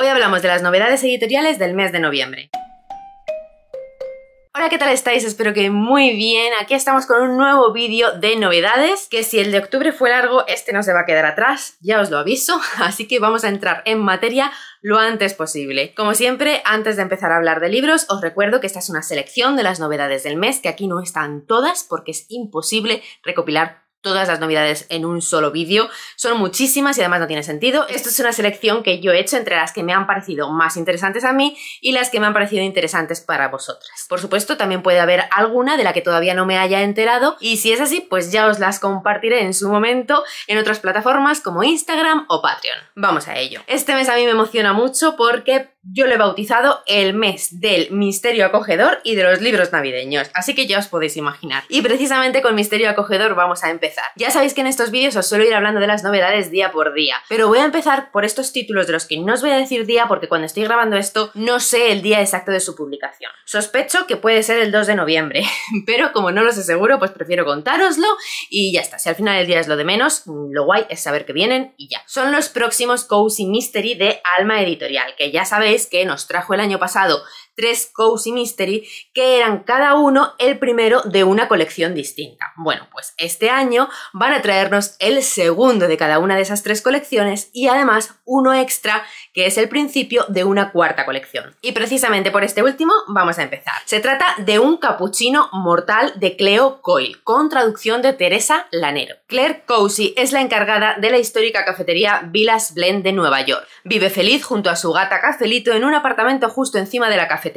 Hoy hablamos de las novedades editoriales del mes de noviembre. Hola, ¿qué tal estáis? Espero que muy bien. Aquí estamos con un nuevo vídeo de novedades, que si el de octubre fue largo, este no se va a quedar atrás, ya os lo aviso, así que vamos a entrar en materia lo antes posible. Como siempre, antes de empezar a hablar de libros, os recuerdo que esta es una selección de las novedades del mes, que aquí no están todas porque es imposible recopilar todas las novedades en un solo vídeo. Son muchísimas y además no tiene sentido. Esto es una selección que yo he hecho entre las que me han parecido más interesantes a mí y las que me han parecido interesantes para vosotras. Por supuesto, también puede haber alguna de la que todavía no me haya enterado y si es así, pues ya os las compartiré en su momento en otras plataformas como Instagram o Patreon. Vamos a ello. Este mes a mí me emociona mucho porque yo lo he bautizado el mes del misterio acogedor y de los libros navideños, así que ya os podéis imaginar. Y precisamente con misterio acogedor vamos a empezar. Ya sabéis que en estos vídeos os suelo ir hablando de las novedades día por día, pero voy a empezar por estos títulos de los que no os voy a decir día porque cuando estoy grabando esto no sé el día exacto de su publicación. Sospecho que puede ser el 2 de noviembre, pero como no lo sé seguro, pues prefiero contároslo y ya está. Si al final el día es lo de menos, lo guay es saber que vienen y ya. Son los próximos Cozy Mystery de Alma Editorial, que ya sabéis que nos trajo el año pasado tres Cozy Mystery, que eran cada uno el primero de una colección distinta. Bueno, pues este año van a traernos el segundo de cada una de esas tres colecciones y además uno extra, que es el principio de una cuarta colección. Y precisamente por este último vamos a empezar. Se trata de un capuchino mortal de Cleo Coyle, con traducción de Teresa Lanero. Claire Cozy es la encargada de la histórica cafetería Villas Blend de Nueva York. Vive feliz junto a su gata Cafelito en un apartamento justo encima de la cafetería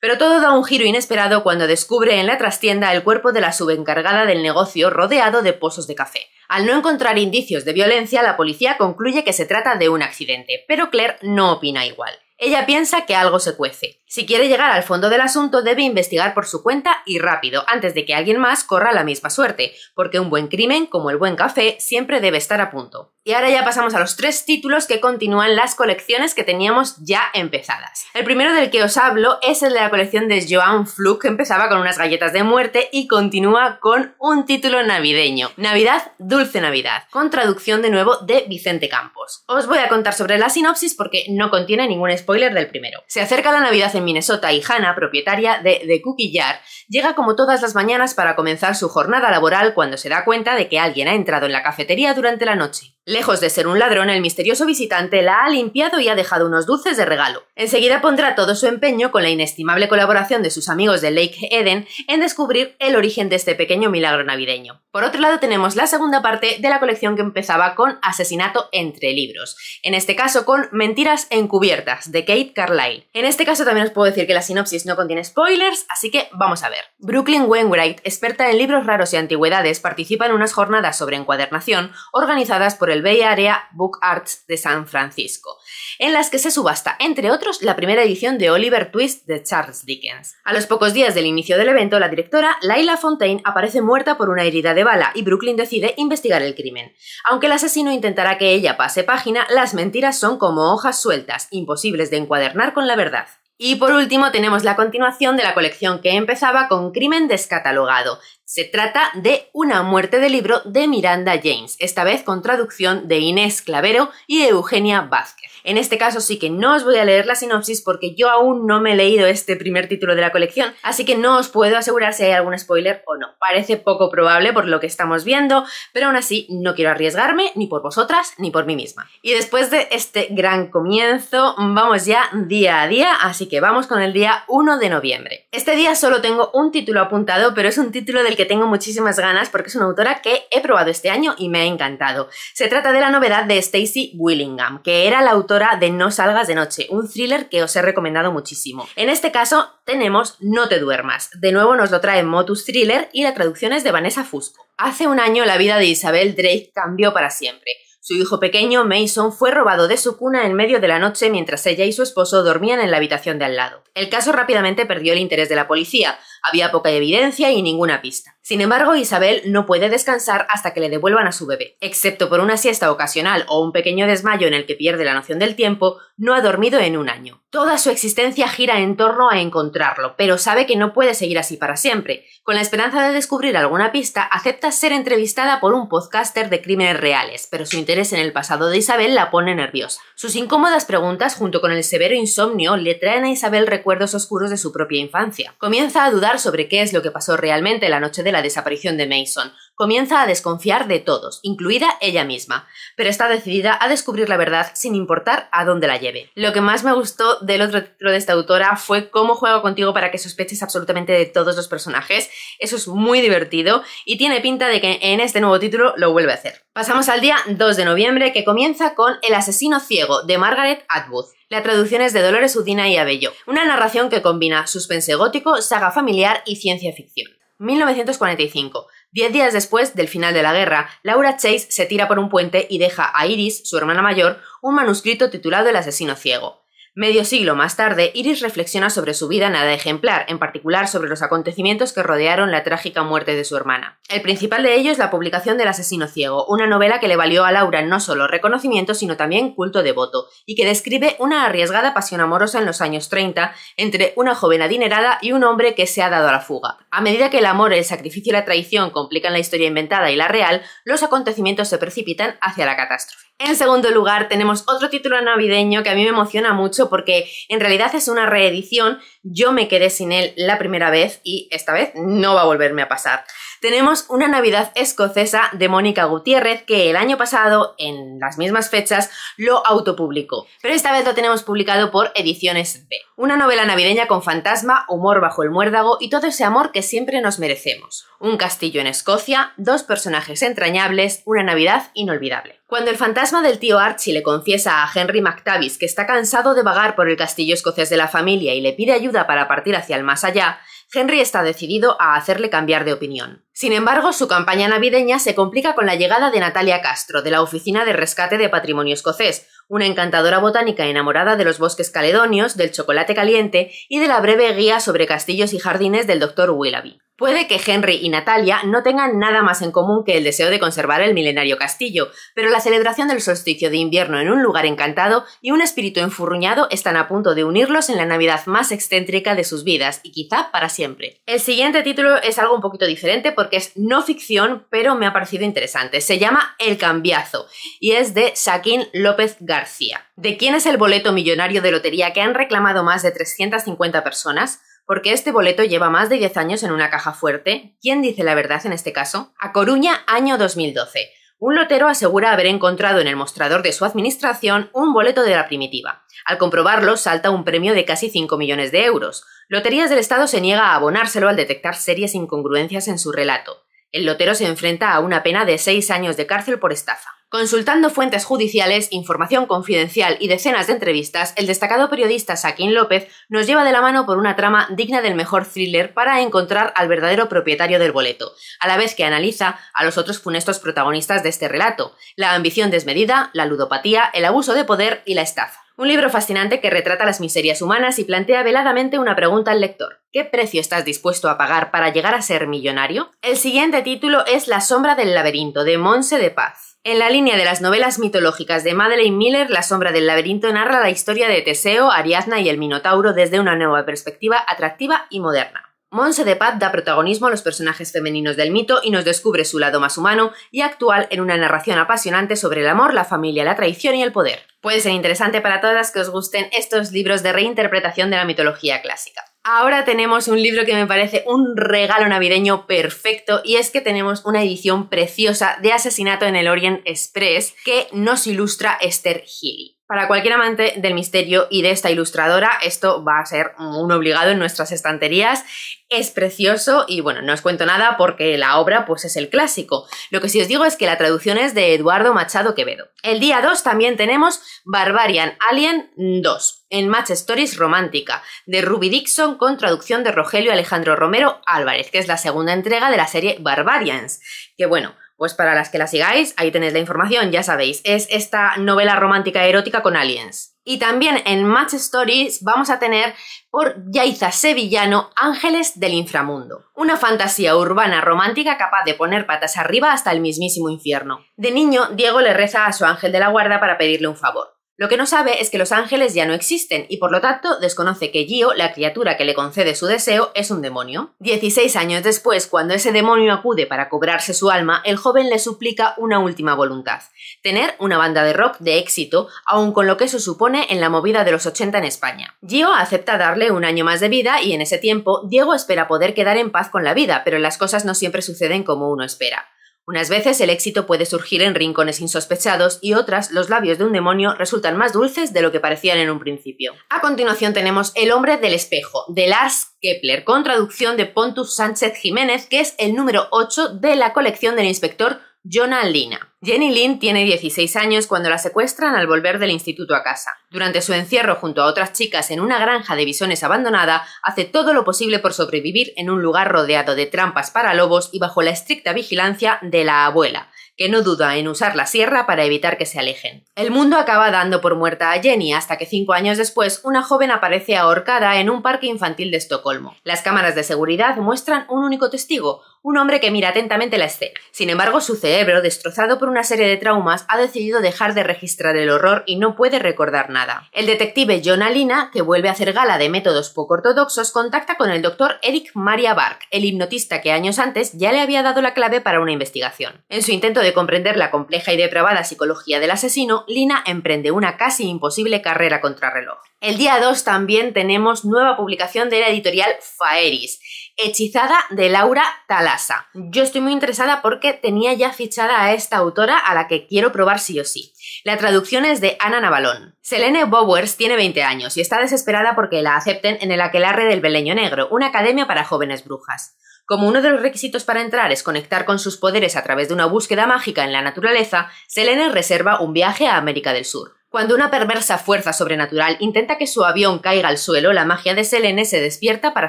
pero todo da un giro inesperado cuando descubre en la trastienda el cuerpo de la subencargada del negocio rodeado de pozos de café. Al no encontrar indicios de violencia, la policía concluye que se trata de un accidente, pero Claire no opina igual. Ella piensa que algo se cuece. Si quiere llegar al fondo del asunto, debe investigar por su cuenta y rápido, antes de que alguien más corra la misma suerte, porque un buen crimen, como el buen café, siempre debe estar a punto. Y ahora ya pasamos a los tres títulos que continúan las colecciones que teníamos ya empezadas. El primero del que os hablo es el de la colección de Joan Fluke, que empezaba con unas galletas de muerte y continúa con un título navideño. Navidad, Dulce Navidad, con traducción de nuevo de Vicente Campos. Os voy a contar sobre la sinopsis porque no contiene ningún spoiler del primero. Se acerca la Navidad en Minnesota y Hannah, propietaria de The Cookie Jar, llega como todas las mañanas para comenzar su jornada laboral cuando se da cuenta de que alguien ha entrado en la cafetería durante la noche. Lejos de ser un ladrón, el misterioso visitante la ha limpiado y ha dejado unos dulces de regalo. Enseguida pondrá todo su empeño, con la inestimable colaboración de sus amigos de Lake Eden, en descubrir el origen de este pequeño milagro navideño. Por otro lado tenemos la segunda parte de la colección que empezaba con Asesinato entre libros, en este caso con Mentiras encubiertas de Kate Carlyle. En este caso también os puedo decir que la sinopsis no contiene spoilers, así que vamos a ver. Brooklyn Wainwright, experta en libros raros y antigüedades, participa en unas jornadas sobre encuadernación organizadas por el Bay Area Book Arts de San Francisco en las que se subasta, entre otros, la primera edición de Oliver Twist de Charles Dickens. A los pocos días del inicio del evento, la directora Laila Fontaine aparece muerta por una herida de bala y Brooklyn decide investigar el crimen. Aunque el asesino intentará que ella pase página, las mentiras son como hojas sueltas, imposibles de encuadernar con la verdad. Y por último tenemos la continuación de la colección que empezaba con Crimen descatalogado. Se trata de Una muerte de libro de Miranda James, esta vez con traducción de Inés Clavero y Eugenia Vázquez. En este caso sí que no os voy a leer la sinopsis porque yo aún no me he leído este primer título de la colección, así que no os puedo asegurar si hay algún spoiler o no. Parece poco probable por lo que estamos viendo, pero aún así no quiero arriesgarme ni por vosotras ni por mí misma. Y después de este gran comienzo, vamos ya día a día, así que vamos con el día 1 de noviembre. Este día solo tengo un título apuntado, pero es un título del que tengo muchísimas ganas porque es una autora que he probado este año y me ha encantado. Se trata de la novedad de Stacy Willingham, que era la autora de No salgas de noche, un thriller que os he recomendado muchísimo. En este caso tenemos No te duermas. De nuevo nos lo trae Motus Thriller y la traducción es de Vanessa Fusco. Hace un año la vida de Isabel Drake cambió para siempre. Su hijo pequeño, Mason, fue robado de su cuna en medio de la noche mientras ella y su esposo dormían en la habitación de al lado. El caso rápidamente perdió el interés de la policía, había poca evidencia y ninguna pista. Sin embargo, Isabel no puede descansar hasta que le devuelvan a su bebé. Excepto por una siesta ocasional o un pequeño desmayo en el que pierde la noción del tiempo, no ha dormido en un año. Toda su existencia gira en torno a encontrarlo, pero sabe que no puede seguir así para siempre. Con la esperanza de descubrir alguna pista, acepta ser entrevistada por un podcaster de crímenes reales, pero su interés en el pasado de Isabel la pone nerviosa. Sus incómodas preguntas, junto con el severo insomnio, le traen a Isabel recuerdos oscuros de su propia infancia. Comienza a dudar sobre qué es lo que pasó realmente la noche de la desaparición de Mason comienza a desconfiar de todos, incluida ella misma, pero está decidida a descubrir la verdad sin importar a dónde la lleve. Lo que más me gustó del otro título de esta autora fue cómo juega contigo para que sospeches absolutamente de todos los personajes, eso es muy divertido y tiene pinta de que en este nuevo título lo vuelve a hacer. Pasamos al día 2 de noviembre que comienza con El asesino ciego de Margaret Atwood. La traducción es de Dolores Udina y Abello, una narración que combina suspense gótico, saga familiar y ciencia ficción. 1945. Diez días después del final de la guerra, Laura Chase se tira por un puente y deja a Iris, su hermana mayor, un manuscrito titulado El asesino ciego. Medio siglo más tarde, Iris reflexiona sobre su vida nada ejemplar, en particular sobre los acontecimientos que rodearon la trágica muerte de su hermana. El principal de ellos es la publicación del Asesino Ciego, una novela que le valió a Laura no solo reconocimiento, sino también culto devoto, y que describe una arriesgada pasión amorosa en los años 30 entre una joven adinerada y un hombre que se ha dado a la fuga. A medida que el amor, el sacrificio y la traición complican la historia inventada y la real, los acontecimientos se precipitan hacia la catástrofe. En segundo lugar, tenemos otro título navideño que a mí me emociona mucho porque en realidad es una reedición. Yo me quedé sin él la primera vez y esta vez no va a volverme a pasar tenemos una Navidad escocesa de Mónica Gutiérrez que el año pasado, en las mismas fechas, lo autopublicó. Pero esta vez lo tenemos publicado por Ediciones B. Una novela navideña con fantasma, humor bajo el muérdago y todo ese amor que siempre nos merecemos. Un castillo en Escocia, dos personajes entrañables, una Navidad inolvidable. Cuando el fantasma del tío Archie le confiesa a Henry McTavish que está cansado de vagar por el castillo escocés de la familia y le pide ayuda para partir hacia el más allá, Henry está decidido a hacerle cambiar de opinión. Sin embargo, su campaña navideña se complica con la llegada de Natalia Castro, de la Oficina de Rescate de Patrimonio Escocés, una encantadora botánica enamorada de los bosques caledonios, del chocolate caliente y de la breve guía sobre castillos y jardines del Dr. Willoughby. Puede que Henry y Natalia no tengan nada más en común que el deseo de conservar el milenario castillo, pero la celebración del solsticio de invierno en un lugar encantado y un espíritu enfurruñado están a punto de unirlos en la Navidad más excéntrica de sus vidas, y quizá para siempre. El siguiente título es algo un poquito diferente porque es no ficción, pero me ha parecido interesante. Se llama El Cambiazo y es de Shaquín López García. ¿De quién es el boleto millonario de lotería que han reclamado más de 350 personas? porque este boleto lleva más de 10 años en una caja fuerte. ¿Quién dice la verdad en este caso? A Coruña, año 2012. Un lotero asegura haber encontrado en el mostrador de su administración un boleto de la primitiva. Al comprobarlo, salta un premio de casi 5 millones de euros. Loterías del Estado se niega a abonárselo al detectar serias incongruencias en su relato. El lotero se enfrenta a una pena de seis años de cárcel por estafa. Consultando fuentes judiciales, información confidencial y decenas de entrevistas, el destacado periodista Saquín López nos lleva de la mano por una trama digna del mejor thriller para encontrar al verdadero propietario del boleto, a la vez que analiza a los otros funestos protagonistas de este relato, la ambición desmedida, la ludopatía, el abuso de poder y la estafa. Un libro fascinante que retrata las miserias humanas y plantea veladamente una pregunta al lector. ¿Qué precio estás dispuesto a pagar para llegar a ser millonario? El siguiente título es La sombra del laberinto, de Monse de Paz. En la línea de las novelas mitológicas de Madeleine Miller, La sombra del laberinto narra la historia de Teseo, Ariadna y el Minotauro desde una nueva perspectiva atractiva y moderna. Monse de Paz da protagonismo a los personajes femeninos del mito y nos descubre su lado más humano y actual en una narración apasionante sobre el amor, la familia, la traición y el poder. Puede ser interesante para todas que os gusten estos libros de reinterpretación de la mitología clásica. Ahora tenemos un libro que me parece un regalo navideño perfecto y es que tenemos una edición preciosa de Asesinato en el Orient Express que nos ilustra Esther Healy. Para cualquier amante del misterio y de esta ilustradora, esto va a ser un obligado en nuestras estanterías. Es precioso y bueno, no os cuento nada porque la obra pues es el clásico. Lo que sí os digo es que la traducción es de Eduardo Machado Quevedo. El día 2 también tenemos Barbarian Alien 2 en Match Stories Romántica, de Ruby Dixon con traducción de Rogelio Alejandro Romero Álvarez, que es la segunda entrega de la serie Barbarians, que bueno, pues para las que la sigáis, ahí tenéis la información, ya sabéis, es esta novela romántica erótica con aliens. Y también en Match Stories vamos a tener por Yaiza Sevillano Ángeles del Inframundo, una fantasía urbana romántica capaz de poner patas arriba hasta el mismísimo infierno. De niño, Diego le reza a su ángel de la guarda para pedirle un favor. Lo que no sabe es que los ángeles ya no existen y por lo tanto desconoce que Gio, la criatura que le concede su deseo, es un demonio. 16 años después, cuando ese demonio acude para cobrarse su alma, el joven le suplica una última voluntad, tener una banda de rock de éxito, aun con lo que eso supone en la movida de los 80 en España. Gio acepta darle un año más de vida y en ese tiempo Diego espera poder quedar en paz con la vida, pero las cosas no siempre suceden como uno espera. Unas veces el éxito puede surgir en rincones insospechados y otras los labios de un demonio resultan más dulces de lo que parecían en un principio. A continuación tenemos El hombre del espejo, de Lars Kepler, con traducción de Pontus Sánchez Jiménez, que es el número 8 de la colección del inspector Jonah Lina. Jenny Lynn tiene 16 años cuando la secuestran al volver del instituto a casa. Durante su encierro junto a otras chicas en una granja de bisones abandonada, hace todo lo posible por sobrevivir en un lugar rodeado de trampas para lobos y bajo la estricta vigilancia de la abuela, que no duda en usar la sierra para evitar que se alejen. El mundo acaba dando por muerta a Jenny hasta que cinco años después una joven aparece ahorcada en un parque infantil de Estocolmo. Las cámaras de seguridad muestran un único testigo, un hombre que mira atentamente la escena. Sin embargo, su cerebro, destrozado por una serie de traumas, ha decidido dejar de registrar el horror y no puede recordar nada. El detective Jonah Lina, que vuelve a hacer gala de métodos poco ortodoxos, contacta con el doctor Eric Maria Bark, el hipnotista que años antes ya le había dado la clave para una investigación. En su intento de comprender la compleja y depravada psicología del asesino, Lina emprende una casi imposible carrera contra reloj. El día 2 también tenemos nueva publicación de la editorial Faeris Hechizada de Laura Talasa. Yo estoy muy interesada porque tenía ya fichada a esta autora a la que quiero probar sí o sí. La traducción es de Ana Navalón. Selene Bowers tiene 20 años y está desesperada porque la acepten en el Aquelarre del Beleño Negro, una academia para jóvenes brujas. Como uno de los requisitos para entrar es conectar con sus poderes a través de una búsqueda mágica en la naturaleza, Selene reserva un viaje a América del Sur. Cuando una perversa fuerza sobrenatural intenta que su avión caiga al suelo, la magia de Selene se despierta para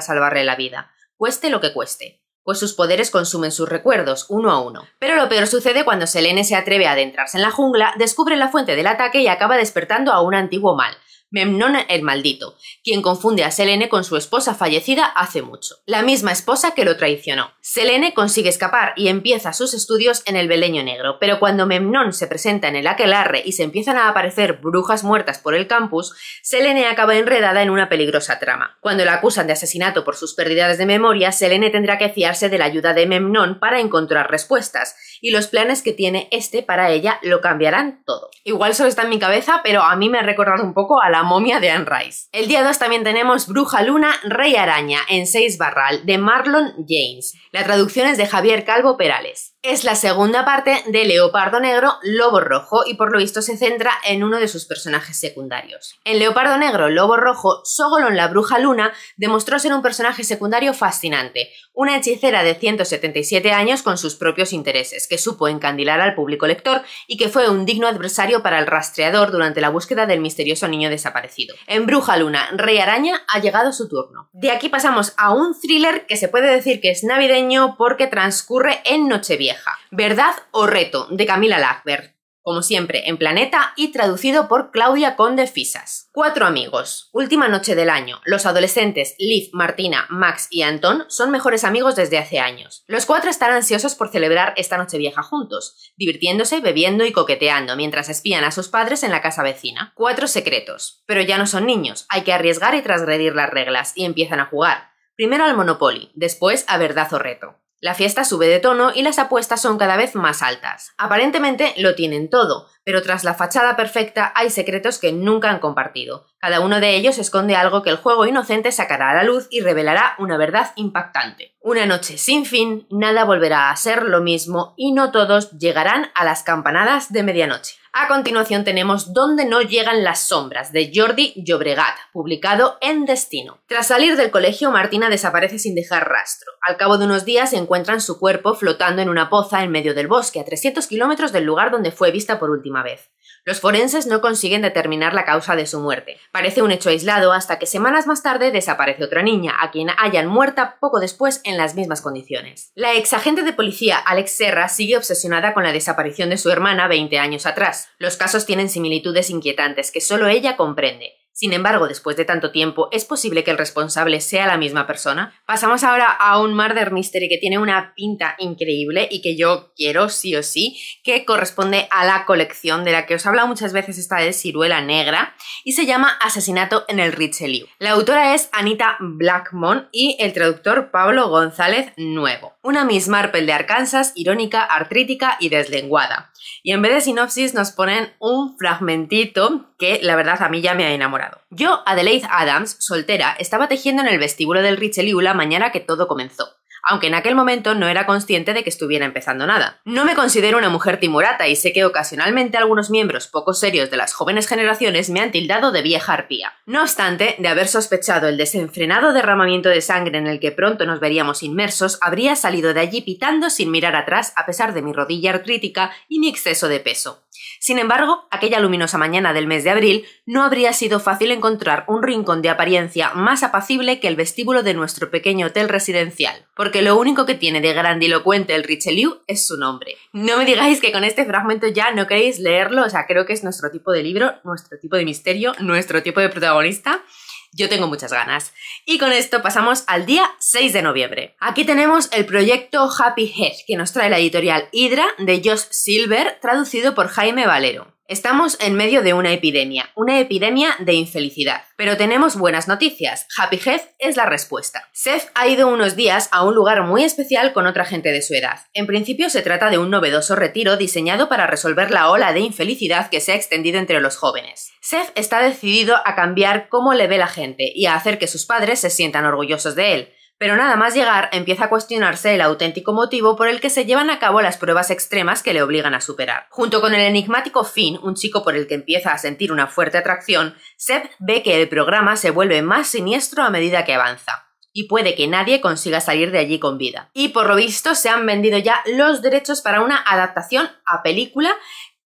salvarle la vida cueste lo que cueste, pues sus poderes consumen sus recuerdos, uno a uno. Pero lo peor sucede cuando Selene se atreve a adentrarse en la jungla, descubre la fuente del ataque y acaba despertando a un antiguo mal, Memnón el maldito, quien confunde a Selene con su esposa fallecida hace mucho, la misma esposa que lo traicionó. Selene consigue escapar y empieza sus estudios en el Beleño Negro, pero cuando Memnon se presenta en el aquelarre y se empiezan a aparecer brujas muertas por el campus, Selene acaba enredada en una peligrosa trama. Cuando la acusan de asesinato por sus pérdidas de memoria, Selene tendrá que fiarse de la ayuda de Memnon para encontrar respuestas, y los planes que tiene este para ella lo cambiarán todo. Igual solo está en mi cabeza, pero a mí me ha recordado un poco a la momia de Anne Rice. El día 2 también tenemos Bruja Luna, Rey Araña, en 6 Barral, de Marlon James. La traducción es de Javier Calvo Perales. Es la segunda parte de Leopardo Negro, Lobo Rojo y por lo visto se centra en uno de sus personajes secundarios. En Leopardo Negro, Lobo Rojo, en la Bruja Luna demostró ser un personaje secundario fascinante, una hechicera de 177 años con sus propios intereses, que supo encandilar al público lector y que fue un digno adversario para el rastreador durante la búsqueda del misterioso niño desaparecido. En Bruja Luna, Rey Araña ha llegado su turno. De aquí pasamos a un thriller que se puede decir que es navideño porque transcurre en Nochevieja Verdad o reto, de Camila lachberg Como siempre, en Planeta y traducido por Claudia Conde Fisas. Cuatro amigos. Última noche del año. Los adolescentes Liv, Martina, Max y Anton son mejores amigos desde hace años. Los cuatro están ansiosos por celebrar esta noche vieja juntos, divirtiéndose, bebiendo y coqueteando mientras espían a sus padres en la casa vecina. Cuatro secretos. Pero ya no son niños, hay que arriesgar y transgredir las reglas, y empiezan a jugar. Primero al Monopoly, después a Verdad o Reto. La fiesta sube de tono y las apuestas son cada vez más altas. Aparentemente lo tienen todo, pero tras la fachada perfecta hay secretos que nunca han compartido. Cada uno de ellos esconde algo que el juego inocente sacará a la luz y revelará una verdad impactante. Una noche sin fin, nada volverá a ser lo mismo y no todos llegarán a las campanadas de medianoche. A continuación tenemos Donde no llegan las sombras, de Jordi Llobregat, publicado en Destino. Tras salir del colegio, Martina desaparece sin dejar rastro. Al cabo de unos días encuentran su cuerpo flotando en una poza en medio del bosque, a 300 kilómetros del lugar donde fue vista por última vez. Los forenses no consiguen determinar la causa de su muerte. Parece un hecho aislado hasta que semanas más tarde desaparece otra niña, a quien hayan muerta poco después en las mismas condiciones. La ex agente de policía Alex Serra sigue obsesionada con la desaparición de su hermana 20 años atrás. Los casos tienen similitudes inquietantes que solo ella comprende. Sin embargo, después de tanto tiempo, ¿es posible que el responsable sea la misma persona? Pasamos ahora a un murder mystery que tiene una pinta increíble y que yo quiero sí o sí, que corresponde a la colección de la que os he hablado muchas veces, esta de Ciruela Negra, y se llama Asesinato en el Richelieu. La autora es Anita Blackmon y el traductor Pablo González Nuevo. Una Miss Marple de Arkansas, irónica, artrítica y deslenguada. Y en vez de sinopsis nos ponen un fragmentito que la verdad a mí ya me ha enamorado. Yo, Adelaide Adams, soltera, estaba tejiendo en el vestíbulo del Richelieu la mañana que todo comenzó aunque en aquel momento no era consciente de que estuviera empezando nada. No me considero una mujer timorata y sé que ocasionalmente algunos miembros poco serios de las jóvenes generaciones me han tildado de vieja arpía. No obstante, de haber sospechado el desenfrenado derramamiento de sangre en el que pronto nos veríamos inmersos, habría salido de allí pitando sin mirar atrás a pesar de mi rodilla artrítica y mi exceso de peso. Sin embargo, aquella luminosa mañana del mes de abril no habría sido fácil encontrar un rincón de apariencia más apacible que el vestíbulo de nuestro pequeño hotel residencial, porque lo único que tiene de grandilocuente el Richelieu es su nombre. No me digáis que con este fragmento ya no queréis leerlo, o sea, creo que es nuestro tipo de libro, nuestro tipo de misterio, nuestro tipo de protagonista. Yo tengo muchas ganas. Y con esto pasamos al día 6 de noviembre. Aquí tenemos el proyecto Happy Head, que nos trae la editorial Hydra de Josh Silver, traducido por Jaime Valero. Estamos en medio de una epidemia, una epidemia de infelicidad. Pero tenemos buenas noticias. Happy Health es la respuesta. Seth ha ido unos días a un lugar muy especial con otra gente de su edad. En principio se trata de un novedoso retiro diseñado para resolver la ola de infelicidad que se ha extendido entre los jóvenes. Seth está decidido a cambiar cómo le ve la gente y a hacer que sus padres se sientan orgullosos de él. Pero nada más llegar, empieza a cuestionarse el auténtico motivo por el que se llevan a cabo las pruebas extremas que le obligan a superar. Junto con el enigmático Finn, un chico por el que empieza a sentir una fuerte atracción, Seb ve que el programa se vuelve más siniestro a medida que avanza. Y puede que nadie consiga salir de allí con vida. Y por lo visto se han vendido ya los derechos para una adaptación a película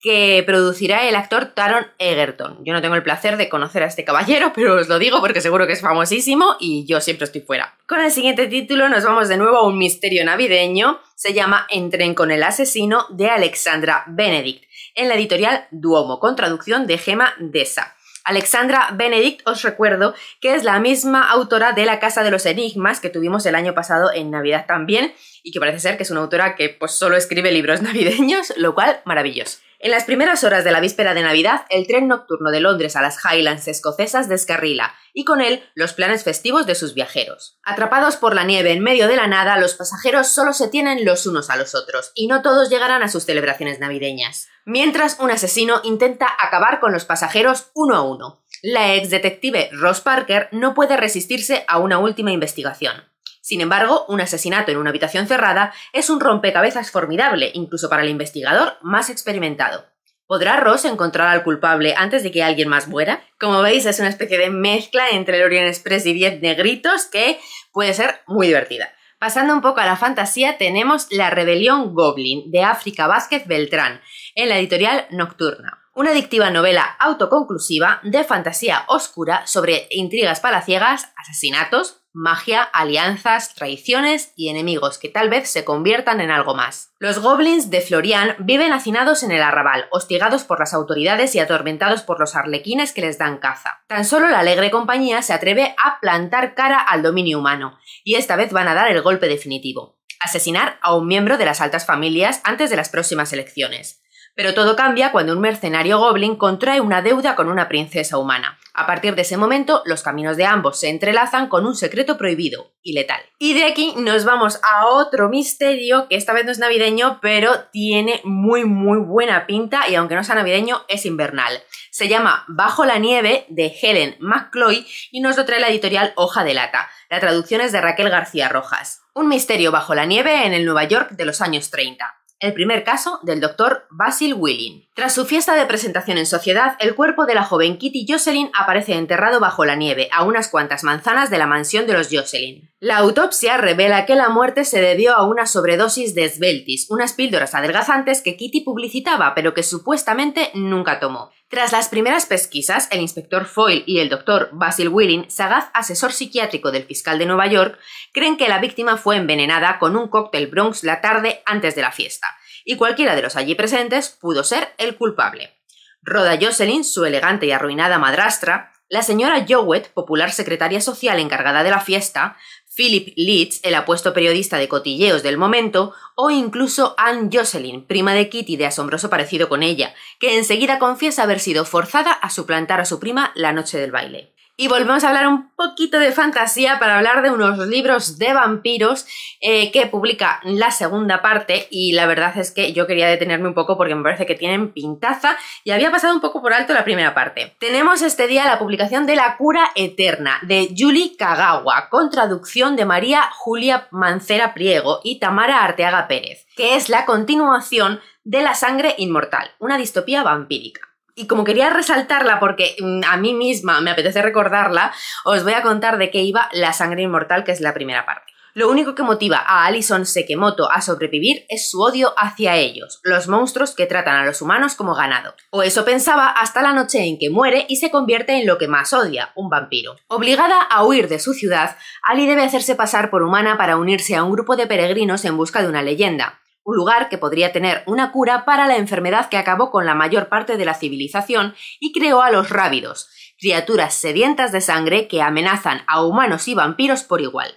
que producirá el actor Taron Egerton. Yo no tengo el placer de conocer a este caballero, pero os lo digo porque seguro que es famosísimo y yo siempre estoy fuera. Con el siguiente título nos vamos de nuevo a un misterio navideño, se llama Entren con el asesino de Alexandra Benedict, en la editorial Duomo, con traducción de Gema Dessa. Alexandra Benedict, os recuerdo que es la misma autora de La Casa de los Enigmas que tuvimos el año pasado en Navidad también, y que parece ser que es una autora que pues solo escribe libros navideños, lo cual maravilloso. En las primeras horas de la víspera de Navidad, el tren nocturno de Londres a las Highlands escocesas descarrila, y con él los planes festivos de sus viajeros. Atrapados por la nieve en medio de la nada, los pasajeros solo se tienen los unos a los otros, y no todos llegarán a sus celebraciones navideñas. Mientras un asesino intenta acabar con los pasajeros uno a uno. La ex detective Ross Parker no puede resistirse a una última investigación. Sin embargo, un asesinato en una habitación cerrada es un rompecabezas formidable, incluso para el investigador más experimentado. ¿Podrá Ross encontrar al culpable antes de que alguien más muera? Como veis, es una especie de mezcla entre el Express y 10 negritos que puede ser muy divertida. Pasando un poco a la fantasía, tenemos La Rebelión Goblin, de África Vázquez Beltrán, en la editorial Nocturna. Una adictiva novela autoconclusiva de fantasía oscura sobre intrigas palaciegas, asesinatos, magia, alianzas, traiciones y enemigos que tal vez se conviertan en algo más. Los goblins de Florian viven hacinados en el arrabal, hostigados por las autoridades y atormentados por los arlequines que les dan caza. Tan solo la alegre compañía se atreve a plantar cara al dominio humano, y esta vez van a dar el golpe definitivo asesinar a un miembro de las altas familias antes de las próximas elecciones. Pero todo cambia cuando un mercenario goblin contrae una deuda con una princesa humana. A partir de ese momento, los caminos de ambos se entrelazan con un secreto prohibido y letal. Y de aquí nos vamos a otro misterio que esta vez no es navideño, pero tiene muy muy buena pinta y aunque no sea navideño, es invernal. Se llama Bajo la nieve de Helen McCloy y nos lo trae la editorial Hoja de Lata. La traducción es de Raquel García Rojas. Un misterio bajo la nieve en el Nueva York de los años 30 el primer caso del doctor Basil Willing. Tras su fiesta de presentación en sociedad, el cuerpo de la joven Kitty Jocelyn aparece enterrado bajo la nieve, a unas cuantas manzanas de la mansión de los Jocelyn. La autopsia revela que la muerte se debió a una sobredosis de Sveltis, unas píldoras adelgazantes que Kitty publicitaba pero que supuestamente nunca tomó. Tras las primeras pesquisas, el inspector Foyle y el doctor Basil Willing, sagaz asesor psiquiátrico del fiscal de Nueva York, creen que la víctima fue envenenada con un cóctel Bronx la tarde antes de la fiesta, y cualquiera de los allí presentes pudo ser el culpable. Rhoda Jocelyn, su elegante y arruinada madrastra, la señora Jowett, popular secretaria social encargada de la fiesta, Philip Leeds, el apuesto periodista de cotilleos del momento, o incluso Anne Jocelyn, prima de Kitty de asombroso parecido con ella, que enseguida confiesa haber sido forzada a suplantar a su prima la noche del baile. Y volvemos a hablar un poquito de fantasía para hablar de unos libros de vampiros eh, que publica la segunda parte y la verdad es que yo quería detenerme un poco porque me parece que tienen pintaza y había pasado un poco por alto la primera parte. Tenemos este día la publicación de La cura eterna de Julie Kagawa con traducción de María Julia Mancera Priego y Tamara Arteaga Pérez, que es la continuación de La sangre inmortal, una distopía vampírica y como quería resaltarla porque mm, a mí misma me apetece recordarla, os voy a contar de qué iba La sangre inmortal, que es la primera parte. Lo único que motiva a Alison Sekemoto a sobrevivir es su odio hacia ellos, los monstruos que tratan a los humanos como ganado. O eso pensaba hasta la noche en que muere y se convierte en lo que más odia, un vampiro. Obligada a huir de su ciudad, Ali debe hacerse pasar por humana para unirse a un grupo de peregrinos en busca de una leyenda un lugar que podría tener una cura para la enfermedad que acabó con la mayor parte de la civilización y creó a los rábidos, criaturas sedientas de sangre que amenazan a humanos y vampiros por igual.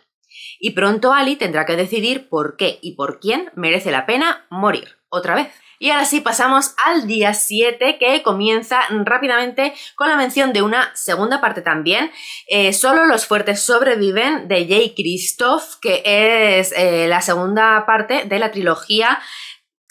Y pronto Ali tendrá que decidir por qué y por quién merece la pena morir, otra vez. Y ahora sí, pasamos al día 7 que comienza rápidamente con la mención de una segunda parte también. Eh, solo los fuertes sobreviven de Jay Christoph, que es eh, la segunda parte de la trilogía.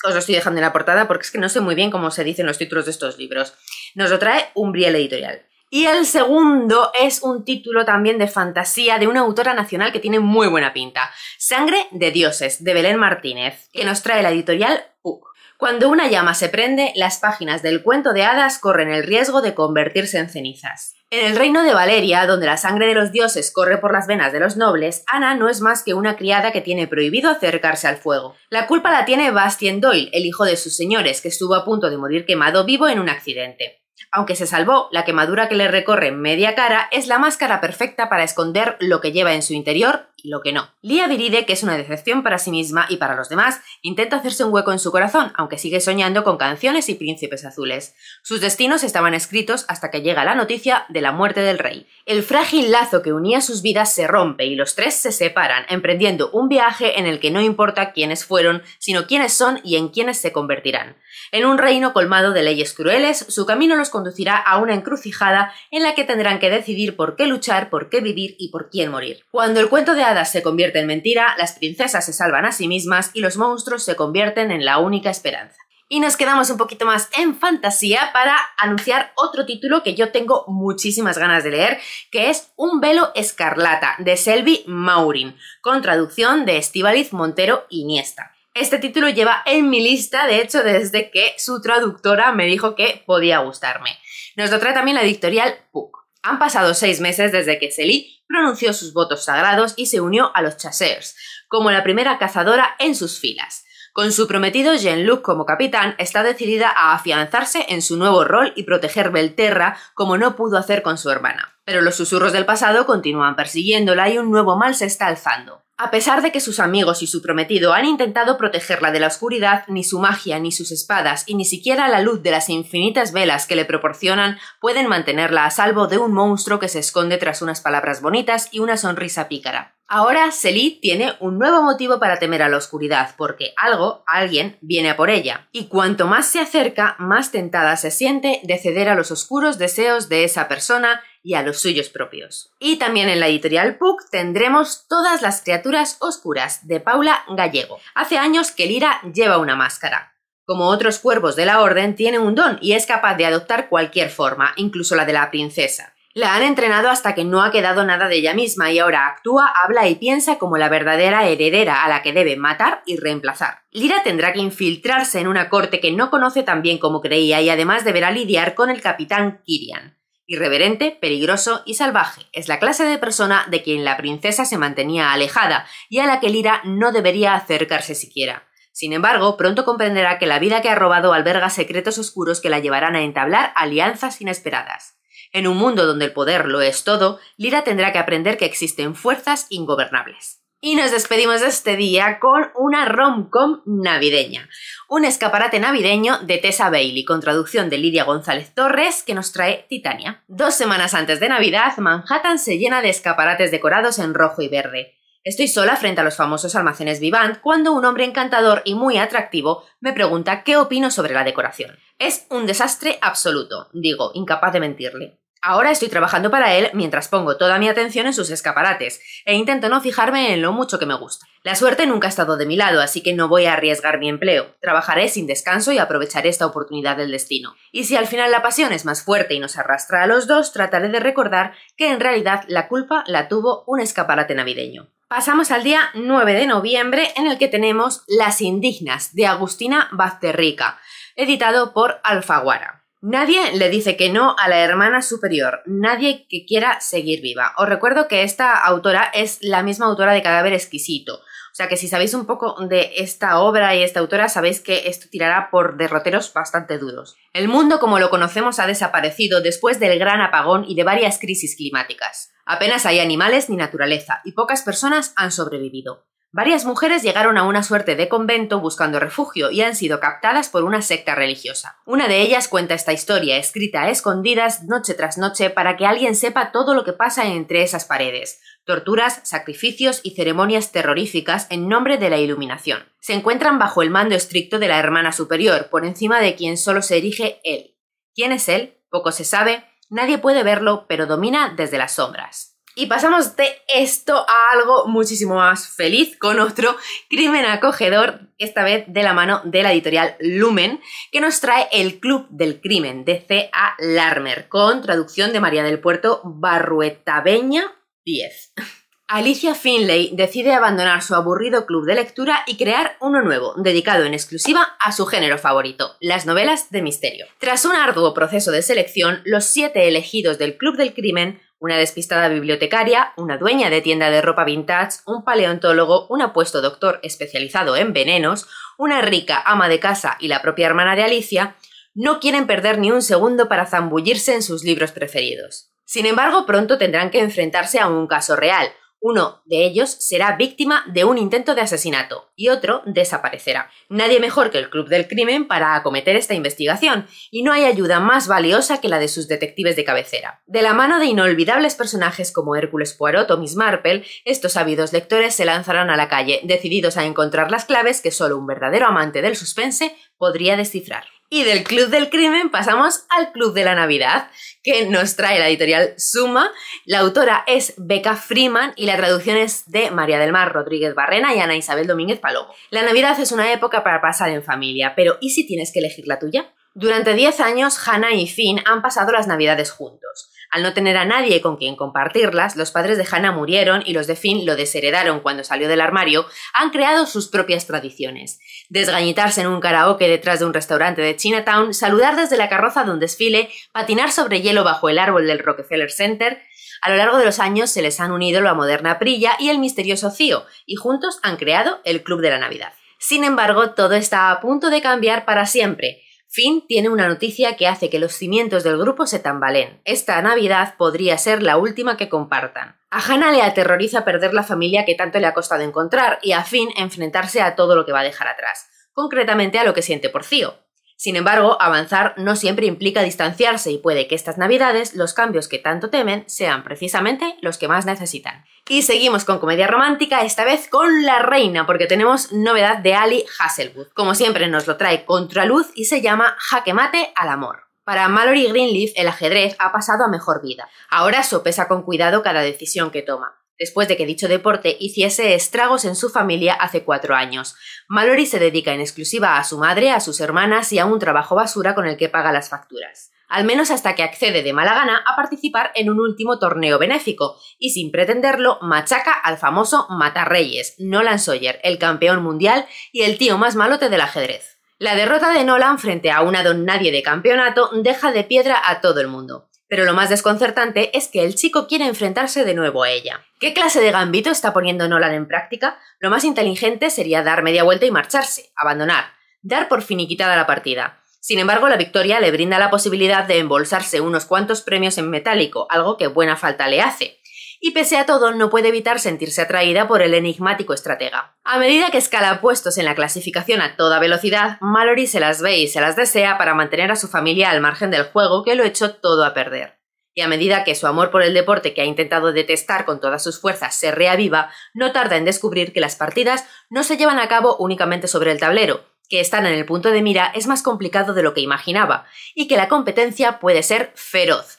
Os lo estoy dejando en la portada porque es que no sé muy bien cómo se dicen los títulos de estos libros. Nos lo trae Umbriel Editorial. Y el segundo es un título también de fantasía de una autora nacional que tiene muy buena pinta. Sangre de Dioses, de Belén Martínez, que nos trae la editorial UC. Cuando una llama se prende, las páginas del cuento de hadas corren el riesgo de convertirse en cenizas. En el reino de Valeria, donde la sangre de los dioses corre por las venas de los nobles, Ana no es más que una criada que tiene prohibido acercarse al fuego. La culpa la tiene Bastien Doyle, el hijo de sus señores, que estuvo a punto de morir quemado vivo en un accidente. Aunque se salvó, la quemadura que le recorre media cara es la máscara perfecta para esconder lo que lleva en su interior lo que no. Lia Viride, que es una decepción para sí misma y para los demás, intenta hacerse un hueco en su corazón, aunque sigue soñando con canciones y príncipes azules. Sus destinos estaban escritos hasta que llega la noticia de la muerte del rey. El frágil lazo que unía sus vidas se rompe y los tres se separan, emprendiendo un viaje en el que no importa quiénes fueron, sino quiénes son y en quiénes se convertirán. En un reino colmado de leyes crueles, su camino los conducirá a una encrucijada en la que tendrán que decidir por qué luchar, por qué vivir y por quién morir. Cuando el cuento de se convierte en mentira, las princesas se salvan a sí mismas y los monstruos se convierten en la única esperanza. Y nos quedamos un poquito más en fantasía para anunciar otro título que yo tengo muchísimas ganas de leer, que es Un velo escarlata, de Selby Maurin, con traducción de Estivaliz Montero Iniesta. Este título lleva en mi lista, de hecho, desde que su traductora me dijo que podía gustarme. Nos lo trae también la editorial PUC. Han pasado seis meses desde que Selly pronunció sus votos sagrados y se unió a los Chasseurs, como la primera cazadora en sus filas. Con su prometido Jean-Luc como capitán, está decidida a afianzarse en su nuevo rol y proteger Belterra como no pudo hacer con su hermana. Pero los susurros del pasado continúan persiguiéndola y un nuevo mal se está alzando. A pesar de que sus amigos y su prometido han intentado protegerla de la oscuridad, ni su magia, ni sus espadas, y ni siquiera la luz de las infinitas velas que le proporcionan pueden mantenerla a salvo de un monstruo que se esconde tras unas palabras bonitas y una sonrisa pícara. Ahora Celie tiene un nuevo motivo para temer a la oscuridad, porque algo, alguien, viene a por ella. Y cuanto más se acerca, más tentada se siente de ceder a los oscuros deseos de esa persona y a los suyos propios. Y también en la editorial PUC tendremos Todas las criaturas oscuras de Paula Gallego. Hace años que Lira lleva una máscara. Como otros cuervos de la Orden, tiene un don y es capaz de adoptar cualquier forma, incluso la de la princesa. La han entrenado hasta que no ha quedado nada de ella misma y ahora actúa, habla y piensa como la verdadera heredera a la que debe matar y reemplazar. Lira tendrá que infiltrarse en una corte que no conoce tan bien como creía y además deberá lidiar con el capitán Kirian, Irreverente, peligroso y salvaje es la clase de persona de quien la princesa se mantenía alejada y a la que Lira no debería acercarse siquiera. Sin embargo, pronto comprenderá que la vida que ha robado alberga secretos oscuros que la llevarán a entablar alianzas inesperadas. En un mundo donde el poder lo es todo, Lira tendrá que aprender que existen fuerzas ingobernables. Y nos despedimos de este día con una romcom navideña. Un escaparate navideño de Tessa Bailey, con traducción de Lidia González Torres, que nos trae Titania. Dos semanas antes de Navidad, Manhattan se llena de escaparates decorados en rojo y verde. Estoy sola frente a los famosos almacenes Vivant cuando un hombre encantador y muy atractivo me pregunta qué opino sobre la decoración. Es un desastre absoluto, digo, incapaz de mentirle. Ahora estoy trabajando para él mientras pongo toda mi atención en sus escaparates e intento no fijarme en lo mucho que me gusta. La suerte nunca ha estado de mi lado, así que no voy a arriesgar mi empleo. Trabajaré sin descanso y aprovecharé esta oportunidad del destino. Y si al final la pasión es más fuerte y nos arrastra a los dos, trataré de recordar que en realidad la culpa la tuvo un escaparate navideño. Pasamos al día 9 de noviembre en el que tenemos Las Indignas de Agustina Bazterrica, editado por Alfaguara. Nadie le dice que no a la hermana superior, nadie que quiera seguir viva. Os recuerdo que esta autora es la misma autora de Cadáver Exquisito. O sea que si sabéis un poco de esta obra y esta autora, sabéis que esto tirará por derroteros bastante duros. El mundo como lo conocemos ha desaparecido después del gran apagón y de varias crisis climáticas. Apenas hay animales ni naturaleza, y pocas personas han sobrevivido. Varias mujeres llegaron a una suerte de convento buscando refugio y han sido captadas por una secta religiosa. Una de ellas cuenta esta historia, escrita a escondidas noche tras noche, para que alguien sepa todo lo que pasa entre esas paredes, torturas, sacrificios y ceremonias terroríficas en nombre de la iluminación. Se encuentran bajo el mando estricto de la hermana superior, por encima de quien solo se erige él. ¿Quién es él? Poco se sabe, nadie puede verlo, pero domina desde las sombras. Y pasamos de esto a algo muchísimo más feliz con otro crimen acogedor, esta vez de la mano de la editorial Lumen, que nos trae El Club del Crimen de C.A. Larmer, con traducción de María del Puerto Barruetabeña 10. Alicia Finlay decide abandonar su aburrido club de lectura y crear uno nuevo, dedicado en exclusiva a su género favorito, las novelas de misterio. Tras un arduo proceso de selección, los siete elegidos del Club del Crimen una despistada bibliotecaria, una dueña de tienda de ropa vintage, un paleontólogo, un apuesto doctor especializado en venenos, una rica ama de casa y la propia hermana de Alicia, no quieren perder ni un segundo para zambullirse en sus libros preferidos. Sin embargo, pronto tendrán que enfrentarse a un caso real, uno de ellos será víctima de un intento de asesinato y otro desaparecerá. Nadie mejor que el Club del Crimen para acometer esta investigación, y no hay ayuda más valiosa que la de sus detectives de cabecera. De la mano de inolvidables personajes como Hércules Poirot o Miss Marple, estos sabidos lectores se lanzarán a la calle, decididos a encontrar las claves que solo un verdadero amante del suspense podría descifrar. Y del Club del Crimen pasamos al Club de la Navidad, que nos trae la editorial Suma. La autora es Becca Freeman y la traducción es de María del Mar Rodríguez Barrena y Ana Isabel Domínguez Palomo. La Navidad es una época para pasar en familia, pero ¿y si tienes que elegir la tuya? Durante 10 años, Hannah y Finn han pasado las Navidades juntos. Al no tener a nadie con quien compartirlas, los padres de Hannah murieron y los de Finn lo desheredaron cuando salió del armario, han creado sus propias tradiciones. Desgañitarse en un karaoke detrás de un restaurante de Chinatown, saludar desde la carroza de un desfile, patinar sobre hielo bajo el árbol del Rockefeller Center, a lo largo de los años se les han unido la moderna Prilla y el misterioso Cío, y juntos han creado el Club de la Navidad. Sin embargo, todo está a punto de cambiar para siempre. Finn tiene una noticia que hace que los cimientos del grupo se tambalen. Esta Navidad podría ser la última que compartan. A Hannah le aterroriza perder la familia que tanto le ha costado encontrar y a Finn enfrentarse a todo lo que va a dejar atrás, concretamente a lo que siente por Cío. Sin embargo, avanzar no siempre implica distanciarse y puede que estas navidades los cambios que tanto temen sean precisamente los que más necesitan. Y seguimos con comedia romántica, esta vez con La Reina, porque tenemos novedad de Ali Hasselwood. Como siempre nos lo trae contraluz y se llama Jaque mate al amor. Para Mallory Greenleaf el ajedrez ha pasado a mejor vida. Ahora sopesa con cuidado cada decisión que toma después de que dicho deporte hiciese estragos en su familia hace cuatro años. Mallory se dedica en exclusiva a su madre, a sus hermanas y a un trabajo basura con el que paga las facturas. Al menos hasta que accede de mala gana a participar en un último torneo benéfico y sin pretenderlo machaca al famoso Matarreyes, Nolan Sawyer, el campeón mundial y el tío más malote del ajedrez. La derrota de Nolan frente a una don nadie de campeonato deja de piedra a todo el mundo. Pero lo más desconcertante es que el chico quiere enfrentarse de nuevo a ella. ¿Qué clase de gambito está poniendo Nolan en práctica? Lo más inteligente sería dar media vuelta y marcharse, abandonar, dar por finiquitada la partida. Sin embargo, la victoria le brinda la posibilidad de embolsarse unos cuantos premios en metálico, algo que buena falta le hace y pese a todo no puede evitar sentirse atraída por el enigmático estratega. A medida que escala puestos en la clasificación a toda velocidad, Mallory se las ve y se las desea para mantener a su familia al margen del juego que lo echó todo a perder. Y a medida que su amor por el deporte que ha intentado detestar con todas sus fuerzas se reaviva, no tarda en descubrir que las partidas no se llevan a cabo únicamente sobre el tablero, que estar en el punto de mira es más complicado de lo que imaginaba, y que la competencia puede ser feroz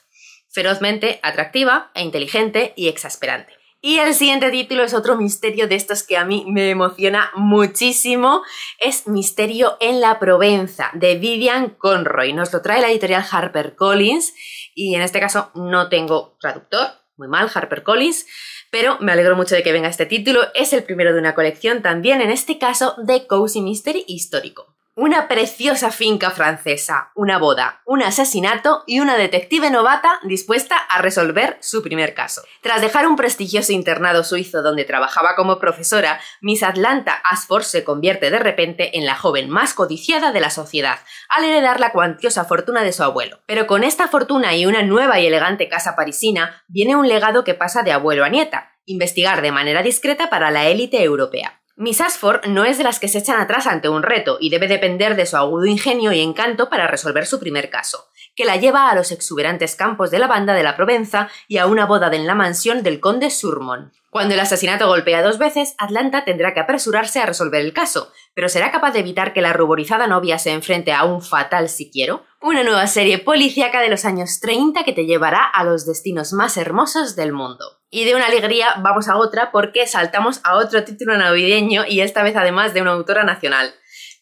ferozmente atractiva e inteligente y exasperante. Y el siguiente título es otro misterio de estos que a mí me emociona muchísimo. Es Misterio en la Provenza, de Vivian Conroy. Nos lo trae la editorial HarperCollins y en este caso no tengo traductor, muy mal HarperCollins, pero me alegro mucho de que venga este título. Es el primero de una colección también, en este caso, de Cozy Mystery histórico una preciosa finca francesa, una boda, un asesinato y una detective novata dispuesta a resolver su primer caso. Tras dejar un prestigioso internado suizo donde trabajaba como profesora, Miss Atlanta Ashford se convierte de repente en la joven más codiciada de la sociedad, al heredar la cuantiosa fortuna de su abuelo. Pero con esta fortuna y una nueva y elegante casa parisina, viene un legado que pasa de abuelo a nieta, investigar de manera discreta para la élite europea. Miss Ashford no es de las que se echan atrás ante un reto y debe depender de su agudo ingenio y encanto para resolver su primer caso, que la lleva a los exuberantes campos de la banda de la Provenza y a una boda en la mansión del conde Surmon. Cuando el asesinato golpea dos veces, Atlanta tendrá que apresurarse a resolver el caso, pero será capaz de evitar que la ruborizada novia se enfrente a un fatal si quiero, una nueva serie policíaca de los años 30 que te llevará a los destinos más hermosos del mundo. Y de una alegría vamos a otra porque saltamos a otro título navideño y esta vez además de una autora nacional.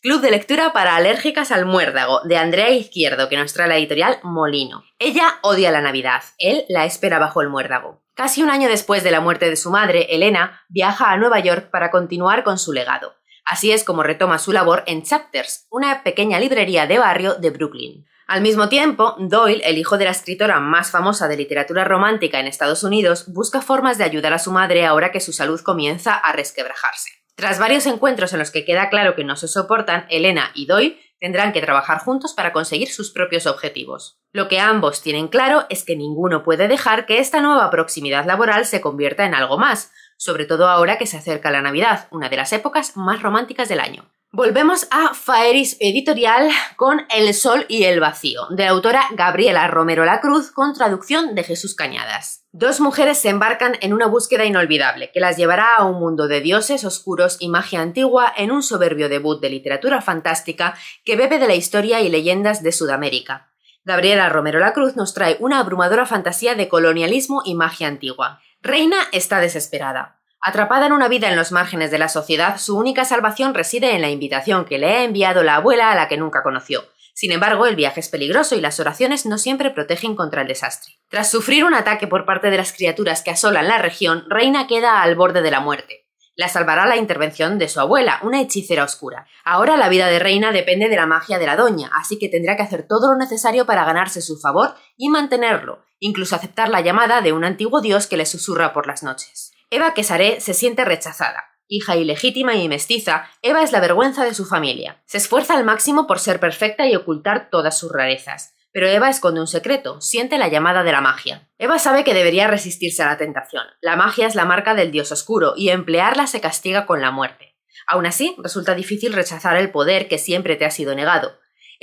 Club de lectura para alérgicas al muérdago, de Andrea Izquierdo, que nos trae la editorial Molino. Ella odia la Navidad, él la espera bajo el muérdago. Casi un año después de la muerte de su madre, Elena viaja a Nueva York para continuar con su legado. Así es como retoma su labor en Chapters, una pequeña librería de barrio de Brooklyn. Al mismo tiempo, Doyle, el hijo de la escritora más famosa de literatura romántica en Estados Unidos, busca formas de ayudar a su madre ahora que su salud comienza a resquebrajarse. Tras varios encuentros en los que queda claro que no se soportan, Elena y Doyle tendrán que trabajar juntos para conseguir sus propios objetivos. Lo que ambos tienen claro es que ninguno puede dejar que esta nueva proximidad laboral se convierta en algo más, sobre todo ahora que se acerca la Navidad, una de las épocas más románticas del año. Volvemos a Faeris Editorial con El Sol y el Vacío, de la autora Gabriela Romero La Cruz, con traducción de Jesús Cañadas. Dos mujeres se embarcan en una búsqueda inolvidable que las llevará a un mundo de dioses oscuros y magia antigua en un soberbio debut de literatura fantástica que bebe de la historia y leyendas de Sudamérica. Gabriela Romero La Cruz nos trae una abrumadora fantasía de colonialismo y magia antigua. Reina está desesperada. Atrapada en una vida en los márgenes de la sociedad, su única salvación reside en la invitación que le ha enviado la abuela a la que nunca conoció. Sin embargo, el viaje es peligroso y las oraciones no siempre protegen contra el desastre. Tras sufrir un ataque por parte de las criaturas que asolan la región, Reina queda al borde de la muerte. La salvará la intervención de su abuela, una hechicera oscura. Ahora la vida de Reina depende de la magia de la doña, así que tendrá que hacer todo lo necesario para ganarse su favor y mantenerlo, incluso aceptar la llamada de un antiguo dios que le susurra por las noches. Eva Quesaré se siente rechazada. Hija ilegítima y mestiza, Eva es la vergüenza de su familia. Se esfuerza al máximo por ser perfecta y ocultar todas sus rarezas. Pero Eva esconde un secreto, siente la llamada de la magia. Eva sabe que debería resistirse a la tentación. La magia es la marca del dios oscuro y emplearla se castiga con la muerte. Aún así, resulta difícil rechazar el poder que siempre te ha sido negado.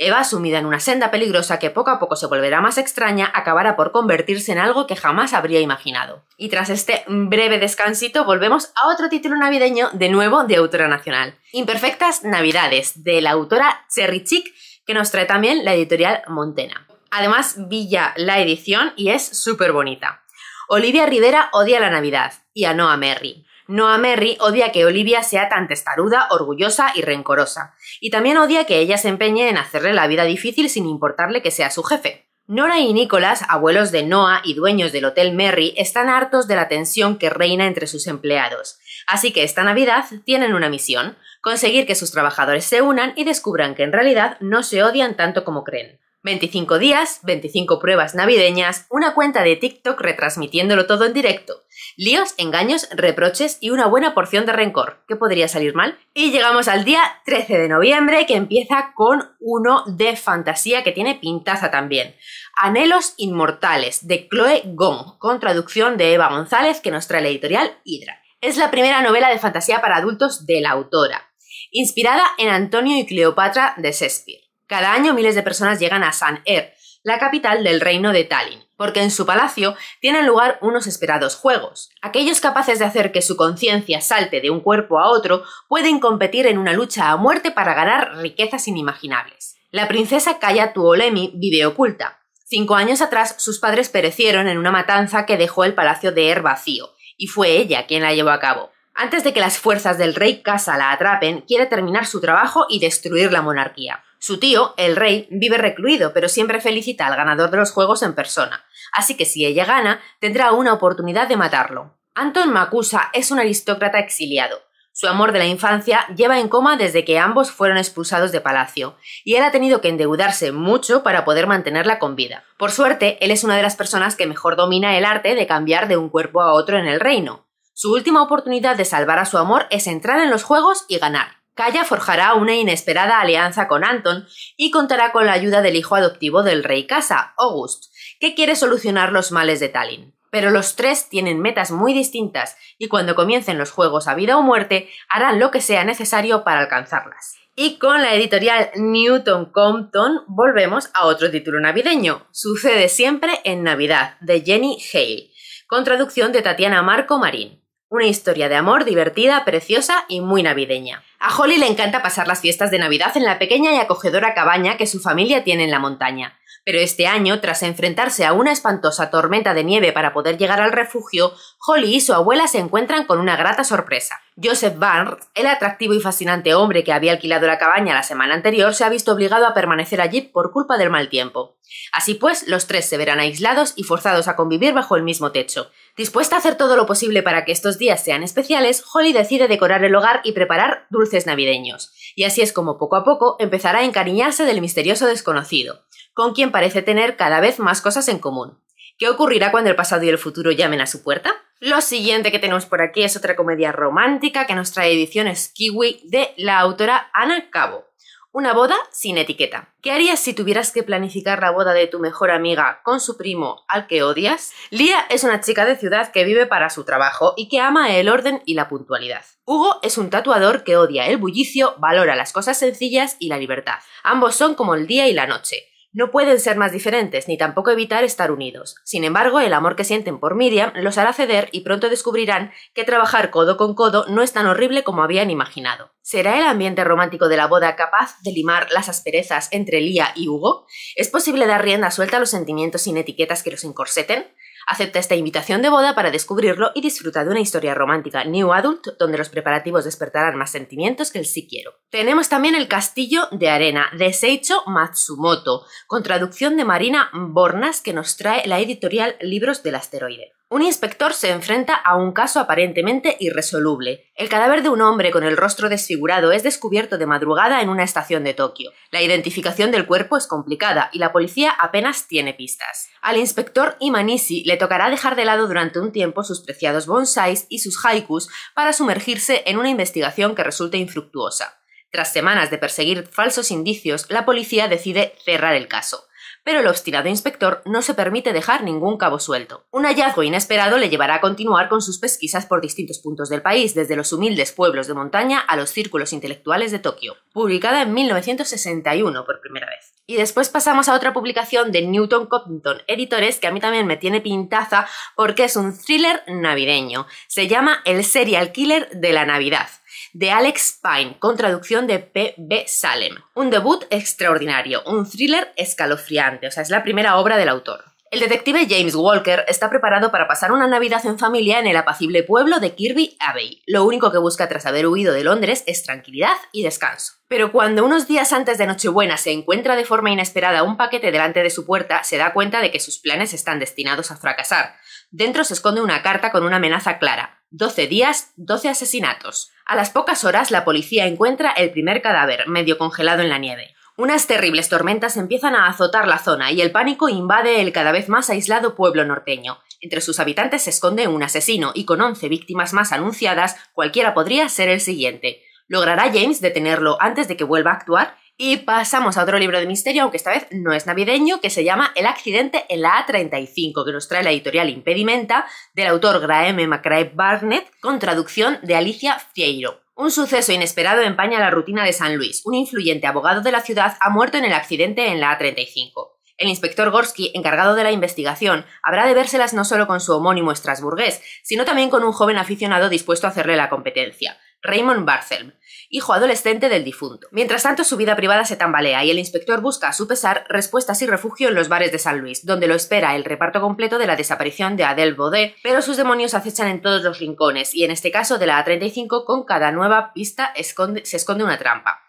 Eva, sumida en una senda peligrosa que poco a poco se volverá más extraña, acabará por convertirse en algo que jamás habría imaginado. Y tras este breve descansito volvemos a otro título navideño, de nuevo de autora nacional. Imperfectas Navidades, de la autora Cherry Chick, que nos trae también la editorial Montena. Además, Villa la edición y es súper bonita. Olivia Rivera odia la Navidad y a Noah Merry. Noah Merry odia que Olivia sea tan testaruda, orgullosa y rencorosa, y también odia que ella se empeñe en hacerle la vida difícil sin importarle que sea su jefe. Nora y Nicholas, abuelos de Noah y dueños del Hotel Merry, están hartos de la tensión que reina entre sus empleados, así que esta Navidad tienen una misión, conseguir que sus trabajadores se unan y descubran que en realidad no se odian tanto como creen. 25 días, 25 pruebas navideñas, una cuenta de TikTok retransmitiéndolo todo en directo, Líos, engaños, reproches y una buena porción de rencor. ¿Qué podría salir mal? Y llegamos al día 13 de noviembre que empieza con uno de fantasía que tiene pintaza también. Anhelos Inmortales de Chloe Gong, con traducción de Eva González que nos trae la editorial Hydra. Es la primera novela de fantasía para adultos de la autora, inspirada en Antonio y Cleopatra de Shakespeare. Cada año miles de personas llegan a San Er, la capital del reino de Tallinn, porque en su palacio tienen lugar unos esperados juegos. Aquellos capaces de hacer que su conciencia salte de un cuerpo a otro pueden competir en una lucha a muerte para ganar riquezas inimaginables. La princesa Kaya Tuolemi vive oculta. Cinco años atrás sus padres perecieron en una matanza que dejó el palacio de Er vacío, y fue ella quien la llevó a cabo. Antes de que las fuerzas del rey Kasa la atrapen, quiere terminar su trabajo y destruir la monarquía. Su tío, el rey, vive recluido, pero siempre felicita al ganador de los juegos en persona, así que si ella gana, tendrá una oportunidad de matarlo. Anton Makusa es un aristócrata exiliado. Su amor de la infancia lleva en coma desde que ambos fueron expulsados de palacio, y él ha tenido que endeudarse mucho para poder mantenerla con vida. Por suerte, él es una de las personas que mejor domina el arte de cambiar de un cuerpo a otro en el reino. Su última oportunidad de salvar a su amor es entrar en los juegos y ganar. Kaya forjará una inesperada alianza con Anton y contará con la ayuda del hijo adoptivo del rey Casa, August, que quiere solucionar los males de Tallinn. Pero los tres tienen metas muy distintas y cuando comiencen los juegos a vida o muerte harán lo que sea necesario para alcanzarlas. Y con la editorial Newton Compton volvemos a otro título navideño, Sucede siempre en Navidad, de Jenny Hale, con traducción de Tatiana Marco Marín. Una historia de amor divertida, preciosa y muy navideña. A Holly le encanta pasar las fiestas de Navidad en la pequeña y acogedora cabaña que su familia tiene en la montaña. Pero este año, tras enfrentarse a una espantosa tormenta de nieve para poder llegar al refugio, Holly y su abuela se encuentran con una grata sorpresa. Joseph Barnes, el atractivo y fascinante hombre que había alquilado la cabaña la semana anterior, se ha visto obligado a permanecer allí por culpa del mal tiempo. Así pues, los tres se verán aislados y forzados a convivir bajo el mismo techo. Dispuesta a hacer todo lo posible para que estos días sean especiales, Holly decide decorar el hogar y preparar dulces navideños. Y así es como poco a poco empezará a encariñarse del misterioso desconocido con quien parece tener cada vez más cosas en común. ¿Qué ocurrirá cuando el pasado y el futuro llamen a su puerta? Lo siguiente que tenemos por aquí es otra comedia romántica que nos trae ediciones Kiwi de la autora Ana Cabo. Una boda sin etiqueta. ¿Qué harías si tuvieras que planificar la boda de tu mejor amiga con su primo al que odias? Lía es una chica de ciudad que vive para su trabajo y que ama el orden y la puntualidad. Hugo es un tatuador que odia el bullicio, valora las cosas sencillas y la libertad. Ambos son como el día y la noche. No pueden ser más diferentes, ni tampoco evitar estar unidos. Sin embargo, el amor que sienten por Miriam los hará ceder y pronto descubrirán que trabajar codo con codo no es tan horrible como habían imaginado. ¿Será el ambiente romántico de la boda capaz de limar las asperezas entre Lía y Hugo? ¿Es posible dar rienda suelta a los sentimientos sin etiquetas que los encorseten? Acepta esta invitación de boda para descubrirlo y disfruta de una historia romántica New Adult donde los preparativos despertarán más sentimientos que el sí quiero. Tenemos también el Castillo de Arena de Seicho Matsumoto, con traducción de Marina Bornas que nos trae la editorial Libros del Asteroide. Un inspector se enfrenta a un caso aparentemente irresoluble. El cadáver de un hombre con el rostro desfigurado es descubierto de madrugada en una estación de Tokio. La identificación del cuerpo es complicada y la policía apenas tiene pistas. Al inspector Imanishi le tocará dejar de lado durante un tiempo sus preciados bonsais y sus haikus para sumergirse en una investigación que resulte infructuosa. Tras semanas de perseguir falsos indicios, la policía decide cerrar el caso pero el obstinado inspector no se permite dejar ningún cabo suelto. Un hallazgo inesperado le llevará a continuar con sus pesquisas por distintos puntos del país, desde los humildes pueblos de montaña a los círculos intelectuales de Tokio, publicada en 1961 por primera vez. Y después pasamos a otra publicación de Newton Compton Editores que a mí también me tiene pintaza porque es un thriller navideño. Se llama El serial killer de la Navidad de Alex Pine, con traducción de P. B. Salem. Un debut extraordinario, un thriller escalofriante, o sea, es la primera obra del autor. El detective James Walker está preparado para pasar una Navidad en familia en el apacible pueblo de Kirby Abbey. Lo único que busca tras haber huido de Londres es tranquilidad y descanso. Pero cuando unos días antes de Nochebuena se encuentra de forma inesperada un paquete delante de su puerta, se da cuenta de que sus planes están destinados a fracasar. Dentro se esconde una carta con una amenaza clara. 12 días, 12 asesinatos. A las pocas horas la policía encuentra el primer cadáver, medio congelado en la nieve. Unas terribles tormentas empiezan a azotar la zona y el pánico invade el cada vez más aislado pueblo norteño. Entre sus habitantes se esconde un asesino y con 11 víctimas más anunciadas, cualquiera podría ser el siguiente. ¿Logrará James detenerlo antes de que vuelva a actuar? Y pasamos a otro libro de misterio, aunque esta vez no es navideño, que se llama El accidente en la A35, que nos trae la editorial Impedimenta del autor Graeme macrae Barnett, con traducción de Alicia Fieiro. Un suceso inesperado empaña la rutina de San Luis. Un influyente abogado de la ciudad ha muerto en el accidente en la A35. El inspector Gorski, encargado de la investigación, habrá de vérselas no solo con su homónimo estrasburgués, sino también con un joven aficionado dispuesto a hacerle la competencia, Raymond Barthelm, hijo adolescente del difunto. Mientras tanto, su vida privada se tambalea y el inspector busca, a su pesar, respuestas y refugio en los bares de San Luis, donde lo espera el reparto completo de la desaparición de Adel Baudet, pero sus demonios acechan en todos los rincones y en este caso de la A35 con cada nueva pista se esconde una trampa.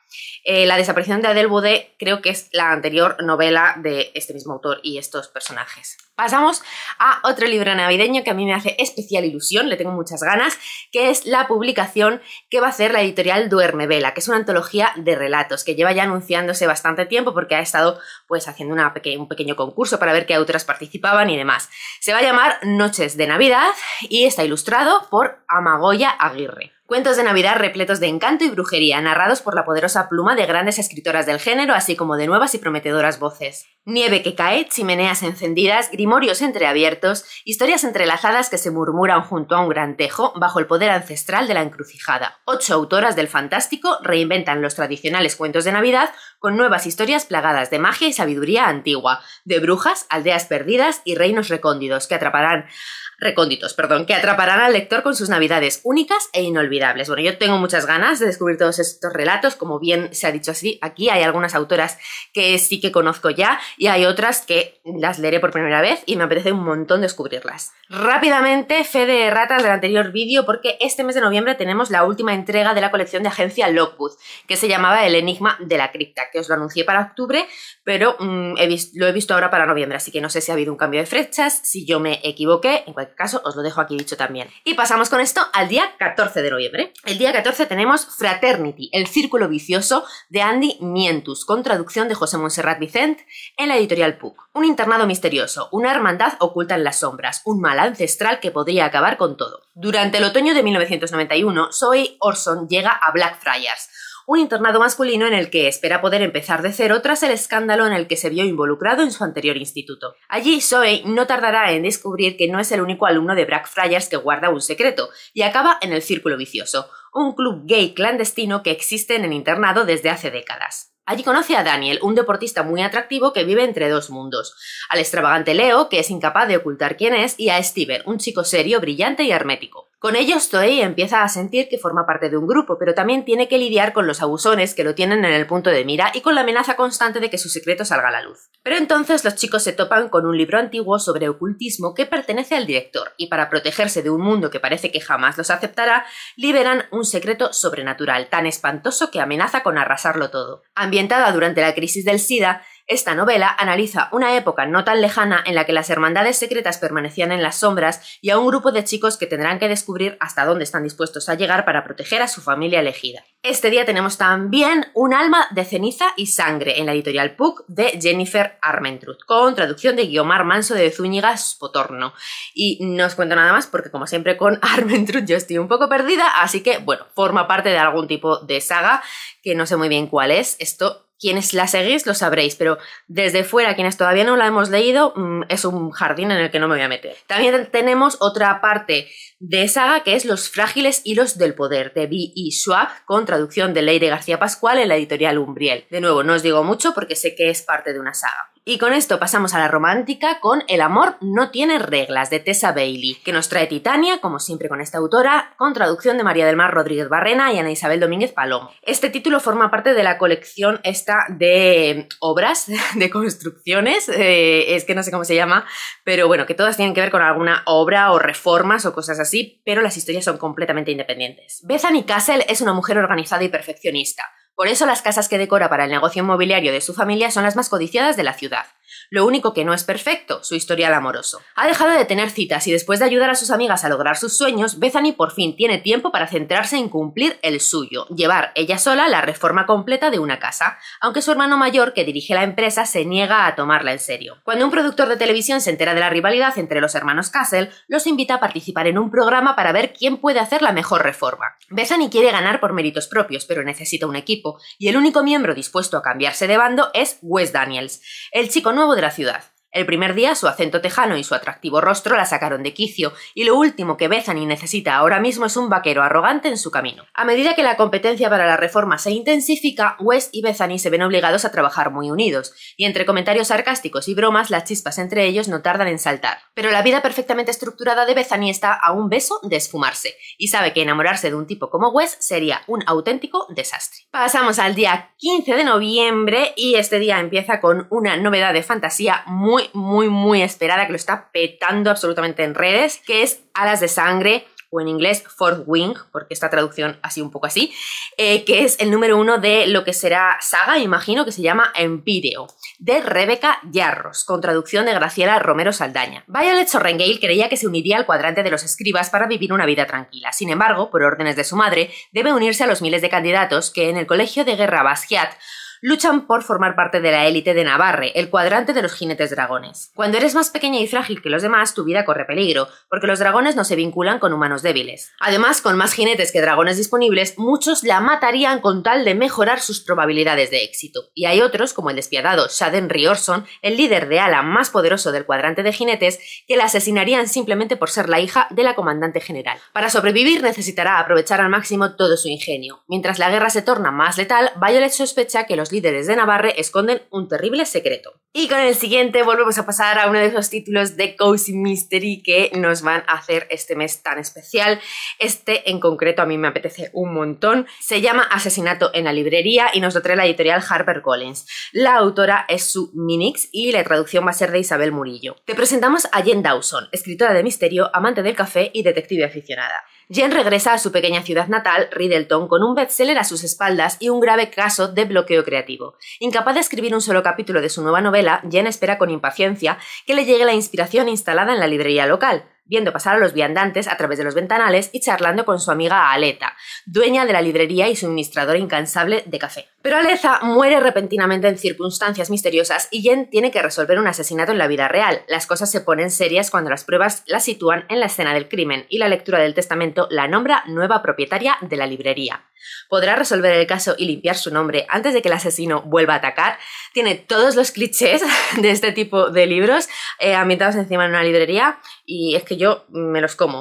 Eh, la desaparición de Adel Bode creo que es la anterior novela de este mismo autor y estos personajes. Pasamos a otro libro navideño que a mí me hace especial ilusión, le tengo muchas ganas, que es la publicación que va a hacer la editorial Duerme Vela, que es una antología de relatos que lleva ya anunciándose bastante tiempo porque ha estado pues haciendo un pequeño concurso para ver qué otras participaban y demás. Se va a llamar Noches de Navidad y está ilustrado por Amagoya Aguirre. Cuentos de Navidad repletos de encanto y brujería, narrados por la poderosa pluma de grandes escritoras del género, así como de nuevas y prometedoras voces. Nieve que cae, chimeneas encendidas, grimorios entreabiertos, historias entrelazadas que se murmuran junto a un gran tejo bajo el poder ancestral de la encrucijada. Ocho autoras del fantástico reinventan los tradicionales cuentos de Navidad con nuevas historias plagadas de magia y sabiduría antigua, de brujas, aldeas perdidas y reinos recóndidos que atraparán recónditos, perdón, que atraparán al lector con sus navidades únicas e inolvidables. Bueno, yo tengo muchas ganas de descubrir todos estos relatos, como bien se ha dicho así, aquí hay algunas autoras que sí que conozco ya y hay otras que las leeré por primera vez y me apetece un montón descubrirlas. Rápidamente, fe de ratas del anterior vídeo, porque este mes de noviembre tenemos la última entrega de la colección de agencia Lockwood, que se llamaba El Enigma de la Cripta, que os lo anuncié para octubre, pero mm, lo he visto ahora para noviembre, así que no sé si ha habido un cambio de fechas, si yo me equivoqué, en cualquier caso os lo dejo aquí dicho también. Y pasamos con esto al día 14 de noviembre. El día 14 tenemos Fraternity, el círculo vicioso de Andy Mientus, con traducción de José Montserrat Vicent en la editorial PUC. Un internado misterioso, una hermandad oculta en las sombras, un mal ancestral que podría acabar con todo. Durante el otoño de 1991, Zoe Orson llega a Blackfriars, un internado masculino en el que espera poder empezar de cero tras el escándalo en el que se vio involucrado en su anterior instituto. Allí Zoe no tardará en descubrir que no es el único alumno de Blackfriars que guarda un secreto, y acaba en el círculo vicioso, un club gay clandestino que existe en el internado desde hace décadas. Allí conoce a Daniel, un deportista muy atractivo que vive entre dos mundos. Al extravagante Leo, que es incapaz de ocultar quién es, y a Steven, un chico serio, brillante y hermético. Con ellos, Toei empieza a sentir que forma parte de un grupo, pero también tiene que lidiar con los abusones que lo tienen en el punto de mira y con la amenaza constante de que su secreto salga a la luz. Pero entonces los chicos se topan con un libro antiguo sobre ocultismo que pertenece al director, y para protegerse de un mundo que parece que jamás los aceptará, liberan un secreto sobrenatural tan espantoso que amenaza con arrasarlo todo. Ambientada durante la crisis del SIDA, esta novela analiza una época no tan lejana en la que las hermandades secretas permanecían en las sombras y a un grupo de chicos que tendrán que descubrir hasta dónde están dispuestos a llegar para proteger a su familia elegida. Este día tenemos también Un alma de ceniza y sangre en la editorial PUC de Jennifer Armentrout, con traducción de Guiomar Manso de Zúñiga Spotorno. Y no os cuento nada más porque como siempre con Armentrout yo estoy un poco perdida, así que bueno, forma parte de algún tipo de saga que no sé muy bien cuál es. Esto quienes la seguís lo sabréis, pero desde fuera, quienes todavía no la hemos leído, mm, es un jardín en el que no me voy a meter. También tenemos otra parte de saga que es Los frágiles hilos del poder de Bi Schwab con traducción de Leire García Pascual en la editorial Umbriel. De nuevo, no os digo mucho porque sé que es parte de una saga. Y con esto pasamos a la romántica con El amor no tiene reglas de Tessa Bailey, que nos trae Titania, como siempre con esta autora, con traducción de María del Mar Rodríguez Barrena y Ana Isabel Domínguez Palom. Este título forma parte de la colección esta de obras, de construcciones, eh, es que no sé cómo se llama, pero bueno, que todas tienen que ver con alguna obra o reformas o cosas así, pero las historias son completamente independientes. Bethany Castle es una mujer organizada y perfeccionista por eso las casas que decora para el negocio inmobiliario de su familia son las más codiciadas de la ciudad. Lo único que no es perfecto, su historial amoroso. Ha dejado de tener citas y después de ayudar a sus amigas a lograr sus sueños, Bethany por fin tiene tiempo para centrarse en cumplir el suyo, llevar ella sola la reforma completa de una casa, aunque su hermano mayor, que dirige la empresa, se niega a tomarla en serio. Cuando un productor de televisión se entera de la rivalidad entre los hermanos Castle, los invita a participar en un programa para ver quién puede hacer la mejor reforma. Bethany quiere ganar por méritos propios, pero necesita un equipo, y el único miembro dispuesto a cambiarse de bando es Wes Daniels. El chico no nuevo de la ciudad. El primer día su acento tejano y su atractivo rostro la sacaron de quicio, y lo último que Bethany necesita ahora mismo es un vaquero arrogante en su camino. A medida que la competencia para la reforma se intensifica, West y Bethany se ven obligados a trabajar muy unidos, y entre comentarios sarcásticos y bromas las chispas entre ellos no tardan en saltar. Pero la vida perfectamente estructurada de Bethany está a un beso de esfumarse, y sabe que enamorarse de un tipo como Wes sería un auténtico desastre. Pasamos al día 15 de noviembre y este día empieza con una novedad de fantasía muy muy, muy, esperada, que lo está petando absolutamente en redes, que es Alas de Sangre, o en inglés Fourth Wing, porque esta traducción así un poco así, eh, que es el número uno de lo que será saga, imagino, que se llama en vídeo, de Rebeca Yarros, con traducción de Graciela Romero Saldaña. Violet Sorrengale creía que se uniría al cuadrante de los escribas para vivir una vida tranquila. Sin embargo, por órdenes de su madre, debe unirse a los miles de candidatos que en el colegio de guerra Basquiat luchan por formar parte de la élite de Navarre, el cuadrante de los jinetes dragones. Cuando eres más pequeña y frágil que los demás, tu vida corre peligro, porque los dragones no se vinculan con humanos débiles. Además, con más jinetes que dragones disponibles, muchos la matarían con tal de mejorar sus probabilidades de éxito. Y hay otros, como el despiadado Shaden Riorson, el líder de ala más poderoso del cuadrante de jinetes, que la asesinarían simplemente por ser la hija de la comandante general. Para sobrevivir necesitará aprovechar al máximo todo su ingenio. Mientras la guerra se torna más letal, Violet sospecha que los líderes de Navarre esconden un terrible secreto. Y con el siguiente volvemos a pasar a uno de esos títulos de Cozy Mystery que nos van a hacer este mes tan especial. Este en concreto a mí me apetece un montón. Se llama Asesinato en la librería y nos lo trae la editorial HarperCollins. La autora es su Minix y la traducción va a ser de Isabel Murillo. Te presentamos a Jen Dawson, escritora de misterio, amante del café y detective aficionada. Jen regresa a su pequeña ciudad natal, Riddleton, con un bestseller a sus espaldas y un grave caso de bloqueo creativo. Incapaz de escribir un solo capítulo de su nueva novela, Jen espera con impaciencia que le llegue la inspiración instalada en la librería local, viendo pasar a los viandantes a través de los ventanales y charlando con su amiga Aleta, dueña de la librería y suministradora incansable de café. Pero Aleza muere repentinamente en circunstancias misteriosas y Jen tiene que resolver un asesinato en la vida real. Las cosas se ponen serias cuando las pruebas la sitúan en la escena del crimen y la lectura del testamento la nombra nueva propietaria de la librería. ¿Podrá resolver el caso y limpiar su nombre antes de que el asesino vuelva a atacar? Tiene todos los clichés de este tipo de libros eh, ambientados encima en una librería y es que yo me los como.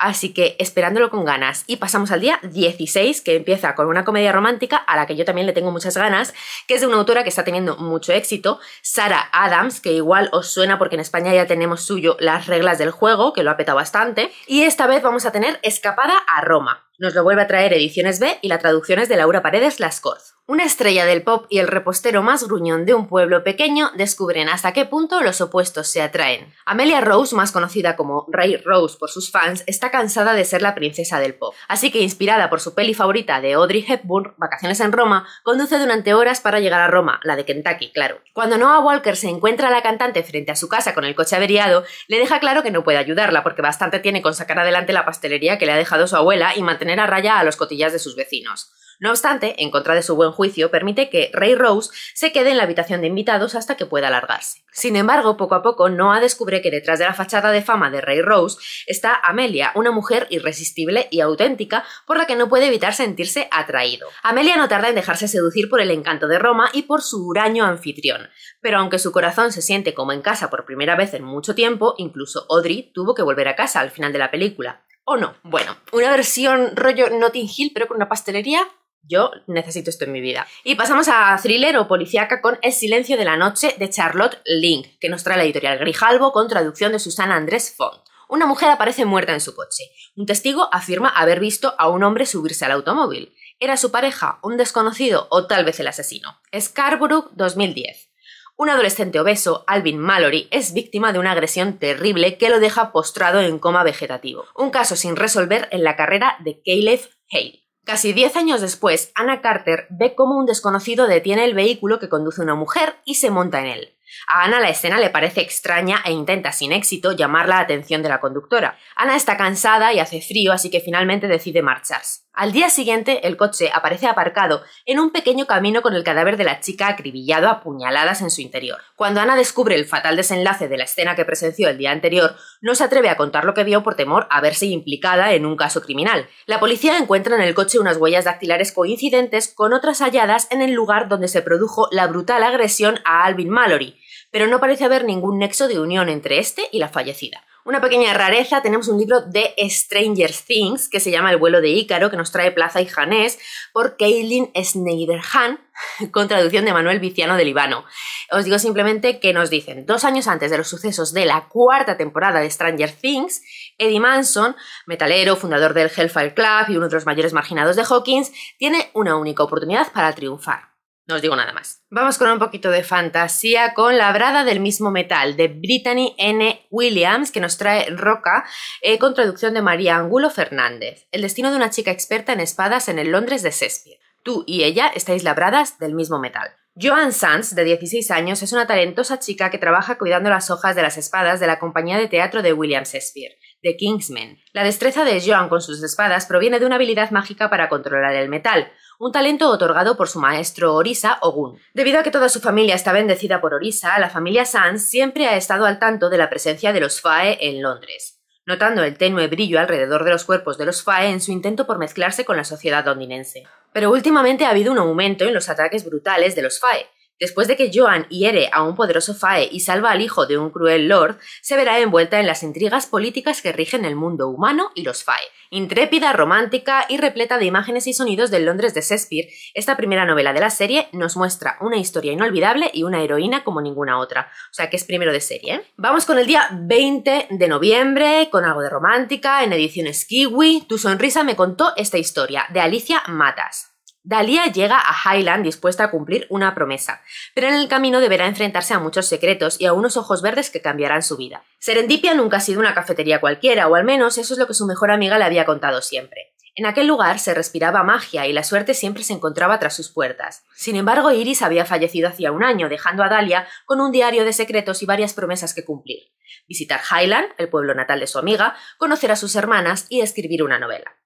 Así que esperándolo con ganas. Y pasamos al día 16, que empieza con una comedia romántica a la que yo también le tengo muchas ganas, que es de una autora que está teniendo mucho éxito, Sara Adams, que igual os suena porque en España ya tenemos suyo Las reglas del juego, que lo ha petado bastante. Y esta vez vamos a tener Escapada a Roma. Nos lo vuelve a traer Ediciones B y la traducción es de Laura Paredes Lascorz. Una estrella del pop y el repostero más gruñón de un pueblo pequeño descubren hasta qué punto los opuestos se atraen. Amelia Rose, más conocida como Ray Rose por sus fans, está cansada de ser la princesa del pop. Así que, inspirada por su peli favorita de Audrey Hepburn, Vacaciones en Roma, conduce durante horas para llegar a Roma, la de Kentucky, claro. Cuando Noah Walker se encuentra a la cantante frente a su casa con el coche averiado, le deja claro que no puede ayudarla porque bastante tiene con sacar adelante la pastelería que le ha dejado su abuela y mantener a raya a los cotillas de sus vecinos. No obstante, en contra de su buen juicio, permite que Ray Rose se quede en la habitación de invitados hasta que pueda alargarse. Sin embargo, poco a poco, Noah descubre que detrás de la fachada de fama de Ray Rose está Amelia, una mujer irresistible y auténtica por la que no puede evitar sentirse atraído. Amelia no tarda en dejarse seducir por el encanto de Roma y por su huraño anfitrión, pero aunque su corazón se siente como en casa por primera vez en mucho tiempo, incluso Audrey tuvo que volver a casa al final de la película. ¿O no? Bueno, una versión rollo Notting Hill pero con una pastelería yo necesito esto en mi vida. Y pasamos a thriller o policíaca con El silencio de la noche de Charlotte Link, que nos trae la editorial Grijalbo con traducción de Susana Andrés Font. Una mujer aparece muerta en su coche. Un testigo afirma haber visto a un hombre subirse al automóvil. ¿Era su pareja, un desconocido o tal vez el asesino? Scarborough 2010. Un adolescente obeso, Alvin Mallory, es víctima de una agresión terrible que lo deja postrado en coma vegetativo. Un caso sin resolver en la carrera de Caleb Hale. Casi 10 años después, Anna Carter ve cómo un desconocido detiene el vehículo que conduce una mujer y se monta en él. A Ana la escena le parece extraña e intenta sin éxito llamar la atención de la conductora. Ana está cansada y hace frío, así que finalmente decide marcharse. Al día siguiente, el coche aparece aparcado en un pequeño camino con el cadáver de la chica acribillado a puñaladas en su interior. Cuando Ana descubre el fatal desenlace de la escena que presenció el día anterior, no se atreve a contar lo que vio por temor a verse implicada en un caso criminal. La policía encuentra en el coche unas huellas dactilares coincidentes con otras halladas en el lugar donde se produjo la brutal agresión a Alvin Mallory, pero no parece haber ningún nexo de unión entre este y la fallecida. Una pequeña rareza, tenemos un libro de Stranger Things que se llama El vuelo de Ícaro, que nos trae Plaza y Janés por Kaylin Schneiderhan, con traducción de Manuel Viciano de Libano. Os digo simplemente que nos dicen, dos años antes de los sucesos de la cuarta temporada de Stranger Things, Eddie Manson, metalero, fundador del Hellfire Club y uno de los mayores marginados de Hawkins, tiene una única oportunidad para triunfar no os digo nada más. Vamos con un poquito de fantasía con Labrada del mismo metal de Brittany N. Williams que nos trae Roca eh, con traducción de María Angulo Fernández. El destino de una chica experta en espadas en el Londres de Shakespeare. Tú y ella estáis labradas del mismo metal. Joan Sanz, de 16 años, es una talentosa chica que trabaja cuidando las hojas de las espadas de la compañía de teatro de William Shakespeare de Kingsmen. La destreza de Joan con sus espadas proviene de una habilidad mágica para controlar el metal, un talento otorgado por su maestro Orisa Ogun. Debido a que toda su familia está bendecida por Orisa, la familia Sans siempre ha estado al tanto de la presencia de los Fae en Londres notando el tenue brillo alrededor de los cuerpos de los Fae en su intento por mezclarse con la sociedad londinense. Pero últimamente ha habido un aumento en los ataques brutales de los Fae, Después de que Joan hiere a un poderoso Fae y salva al hijo de un cruel lord, se verá envuelta en las intrigas políticas que rigen el mundo humano y los Fae. Intrépida, romántica y repleta de imágenes y sonidos del Londres de Shakespeare, esta primera novela de la serie nos muestra una historia inolvidable y una heroína como ninguna otra. O sea que es primero de serie. ¿eh? Vamos con el día 20 de noviembre, con algo de romántica, en ediciones Kiwi. Tu sonrisa me contó esta historia, de Alicia Matas. Dalia llega a Highland dispuesta a cumplir una promesa, pero en el camino deberá enfrentarse a muchos secretos y a unos ojos verdes que cambiarán su vida. Serendipia nunca ha sido una cafetería cualquiera, o al menos eso es lo que su mejor amiga le había contado siempre. En aquel lugar se respiraba magia y la suerte siempre se encontraba tras sus puertas. Sin embargo, Iris había fallecido hacía un año, dejando a Dalia con un diario de secretos y varias promesas que cumplir. Visitar Highland, el pueblo natal de su amiga, conocer a sus hermanas y escribir una novela.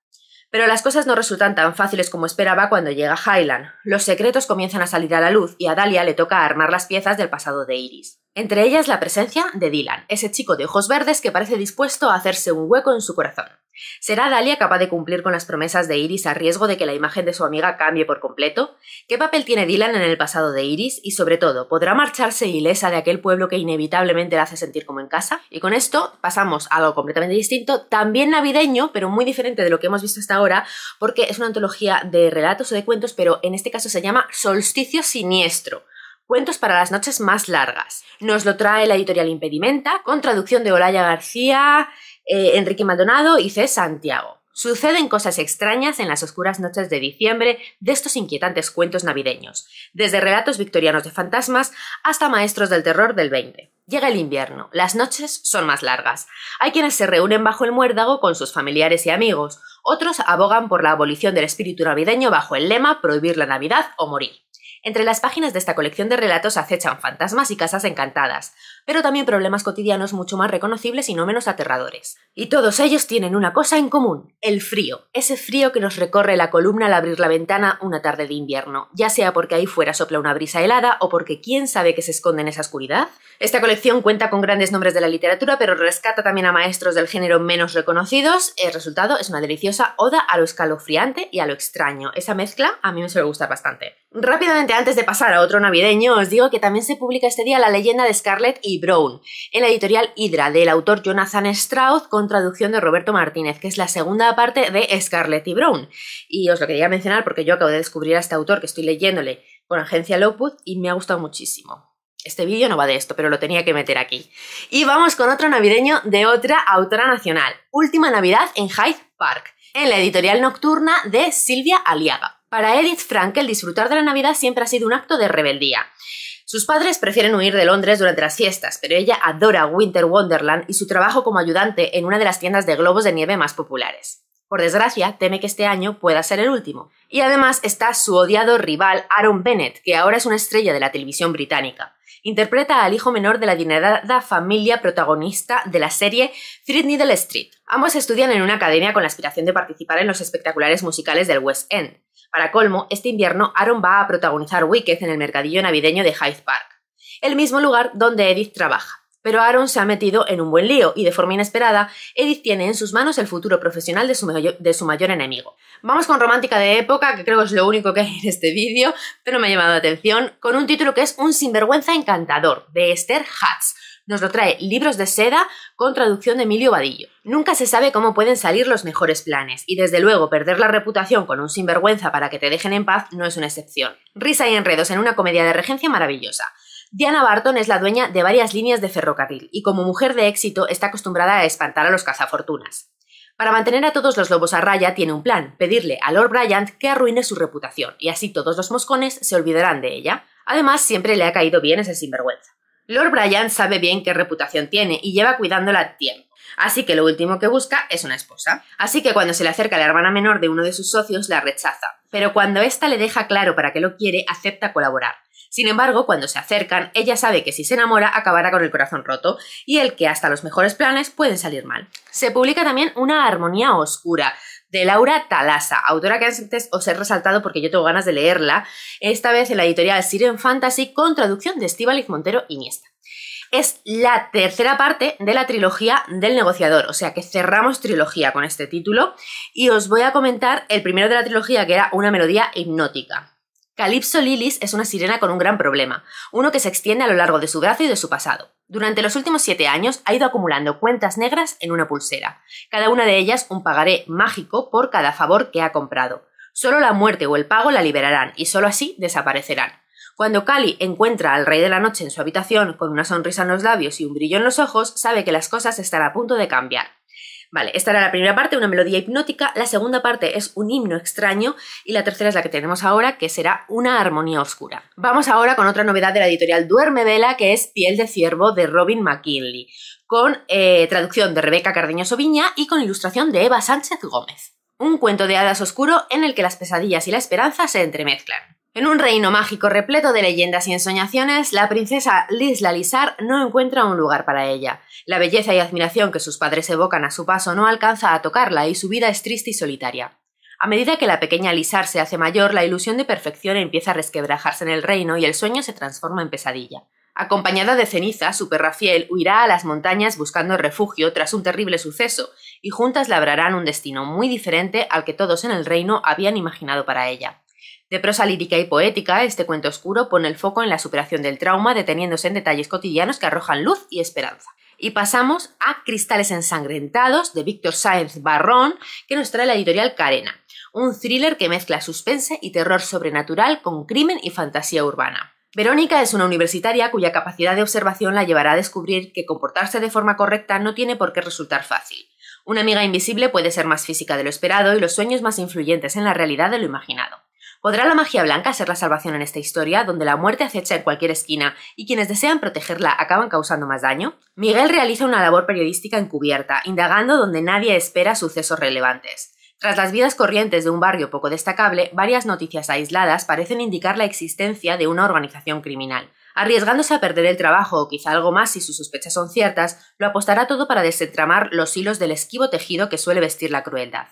Pero las cosas no resultan tan fáciles como esperaba cuando llega Highland. Los secretos comienzan a salir a la luz y a Dalia le toca armar las piezas del pasado de Iris. Entre ellas la presencia de Dylan, ese chico de ojos verdes que parece dispuesto a hacerse un hueco en su corazón. ¿Será Dalia capaz de cumplir con las promesas de Iris a riesgo de que la imagen de su amiga cambie por completo? ¿Qué papel tiene Dylan en el pasado de Iris? Y sobre todo, ¿podrá marcharse ilesa de aquel pueblo que inevitablemente la hace sentir como en casa? Y con esto pasamos a algo completamente distinto, también navideño, pero muy diferente de lo que hemos visto hasta ahora, porque es una antología de relatos o de cuentos, pero en este caso se llama Solsticio Siniestro Cuentos para las noches más largas. Nos lo trae la editorial Impedimenta, con traducción de Olaya García, eh, Enrique Maldonado y C. Santiago. Suceden cosas extrañas en las oscuras noches de diciembre de estos inquietantes cuentos navideños, desde relatos victorianos de fantasmas hasta maestros del terror del 20. Llega el invierno, las noches son más largas. Hay quienes se reúnen bajo el muérdago con sus familiares y amigos, otros abogan por la abolición del espíritu navideño bajo el lema prohibir la Navidad o morir. Entre las páginas de esta colección de relatos acechan fantasmas y casas encantadas, pero también problemas cotidianos mucho más reconocibles y no menos aterradores. Y todos ellos tienen una cosa en común, el frío, ese frío que nos recorre la columna al abrir la ventana una tarde de invierno, ya sea porque ahí fuera sopla una brisa helada o porque quién sabe que se esconde en esa oscuridad. Esta colección cuenta con grandes nombres de la literatura, pero rescata también a maestros del género menos reconocidos. El resultado es una deliciosa oda a lo escalofriante y a lo extraño. Esa mezcla a mí me suele gustar bastante. Rápidamente, antes de pasar a otro navideño, os digo que también se publica este día La leyenda de Scarlett y Brown, en la editorial Hydra, del autor Jonathan Strauss, con traducción de Roberto Martínez, que es la segunda parte de Scarlett y Brown. Y os lo quería mencionar porque yo acabo de descubrir a este autor que estoy leyéndole con agencia Lockwood y me ha gustado muchísimo. Este vídeo no va de esto, pero lo tenía que meter aquí. Y vamos con otro navideño de otra autora nacional, Última Navidad en Hyde Park, en la editorial nocturna de Silvia Aliaga. Para Edith Frank, el disfrutar de la Navidad siempre ha sido un acto de rebeldía. Sus padres prefieren huir de Londres durante las fiestas, pero ella adora Winter Wonderland y su trabajo como ayudante en una de las tiendas de globos de nieve más populares. Por desgracia, teme que este año pueda ser el último. Y además está su odiado rival Aaron Bennett, que ahora es una estrella de la televisión británica interpreta al hijo menor de la adinerada familia protagonista de la serie Three Street. Ambos estudian en una academia con la aspiración de participar en los espectaculares musicales del West End. Para colmo, este invierno Aaron va a protagonizar Wicked en el mercadillo navideño de Hyde Park, el mismo lugar donde Edith trabaja. Pero Aaron se ha metido en un buen lío y de forma inesperada, Edith tiene en sus manos el futuro profesional de su, mayor, enemigo. Vamos con Romántica de época, que creo que es lo único que hay en este vídeo, pero me ha llamado la atención, con un título que es Un sinvergüenza encantador, de Esther Hatz. Nos lo trae Libros de seda con traducción de Emilio Vadillo. Nunca se sabe cómo pueden salir los mejores planes, y desde luego perder la reputación con un sinvergüenza para que te dejen en paz no es una excepción. Risa y enredos en una comedia de regencia maravillosa. Diana Barton es la dueña de varias líneas de ferrocarril y como mujer de éxito está acostumbrada a espantar a los cazafortunas. Para mantener a todos los lobos a raya tiene un plan, pedirle a Lord Bryant que arruine su reputación, y así todos los moscones se olvidarán de ella. Además, siempre le ha caído bien ese sinvergüenza. Lord Bryant sabe bien qué reputación tiene y lleva cuidándola tiempo. Así que lo último que busca es una esposa. Así que cuando se le acerca la hermana menor de uno de sus socios, la rechaza. Pero cuando ésta le deja claro para qué lo quiere, acepta colaborar. Sin embargo, cuando se acercan, ella sabe que si se enamora acabará con el corazón roto y el que hasta los mejores planes pueden salir mal. Se publica también Una armonía oscura de Laura Talasa, autora que antes os he resaltado porque yo tengo ganas de leerla, esta vez en la editorial Siren Fantasy con traducción de Estíbaliz Montero Iniesta es la tercera parte de la trilogía del negociador, o sea que cerramos trilogía con este título y os voy a comentar el primero de la trilogía que era una melodía hipnótica. Calypso Lilis es una sirena con un gran problema, uno que se extiende a lo largo de su brazo y de su pasado. Durante los últimos siete años ha ido acumulando cuentas negras en una pulsera, cada una de ellas un pagaré mágico por cada favor que ha comprado. Solo la muerte o el pago la liberarán y solo así desaparecerán. Cuando Cali encuentra al Rey de la Noche en su habitación con una sonrisa en los labios y un brillo en los ojos, sabe que las cosas están a punto de cambiar. Vale, esta era la primera parte, una melodía hipnótica, la segunda parte es un himno extraño y la tercera es la que tenemos ahora, que será una armonía oscura. Vamos ahora con otra novedad de la editorial Duerme Vela, que es Piel de Ciervo de Robin McKinley, con eh, traducción de Rebeca Cardeño Soviña y con ilustración de Eva Sánchez Gómez. Un cuento de hadas oscuro en el que las pesadillas y la esperanza se entremezclan. En un reino mágico repleto de leyendas y ensoñaciones, la princesa Lisla Lizar no encuentra un lugar para ella. La belleza y admiración que sus padres evocan a su paso no alcanza a tocarla y su vida es triste y solitaria. A medida que la pequeña Lizar se hace mayor, la ilusión de perfección empieza a resquebrajarse en el reino y el sueño se transforma en pesadilla. Acompañada de ceniza, su perra fiel huirá a las montañas buscando refugio tras un terrible suceso, y juntas labrarán un destino muy diferente al que todos en el reino habían imaginado para ella. De prosa lírica y poética, este cuento oscuro pone el foco en la superación del trauma, deteniéndose en detalles cotidianos que arrojan luz y esperanza. Y pasamos a Cristales ensangrentados de Víctor Sáenz Barrón, que nos trae la editorial Carena, un thriller que mezcla suspense y terror sobrenatural con crimen y fantasía urbana. Verónica es una universitaria cuya capacidad de observación la llevará a descubrir que comportarse de forma correcta no tiene por qué resultar fácil. Una amiga invisible puede ser más física de lo esperado y los sueños más influyentes en la realidad de lo imaginado. ¿Podrá la magia blanca ser la salvación en esta historia, donde la muerte acecha en cualquier esquina y quienes desean protegerla acaban causando más daño? Miguel realiza una labor periodística encubierta, indagando donde nadie espera sucesos relevantes. Tras las vidas corrientes de un barrio poco destacable, varias noticias aisladas parecen indicar la existencia de una organización criminal. Arriesgándose a perder el trabajo o quizá algo más si sus sospechas son ciertas, lo apostará todo para desentramar los hilos del esquivo tejido que suele vestir la crueldad.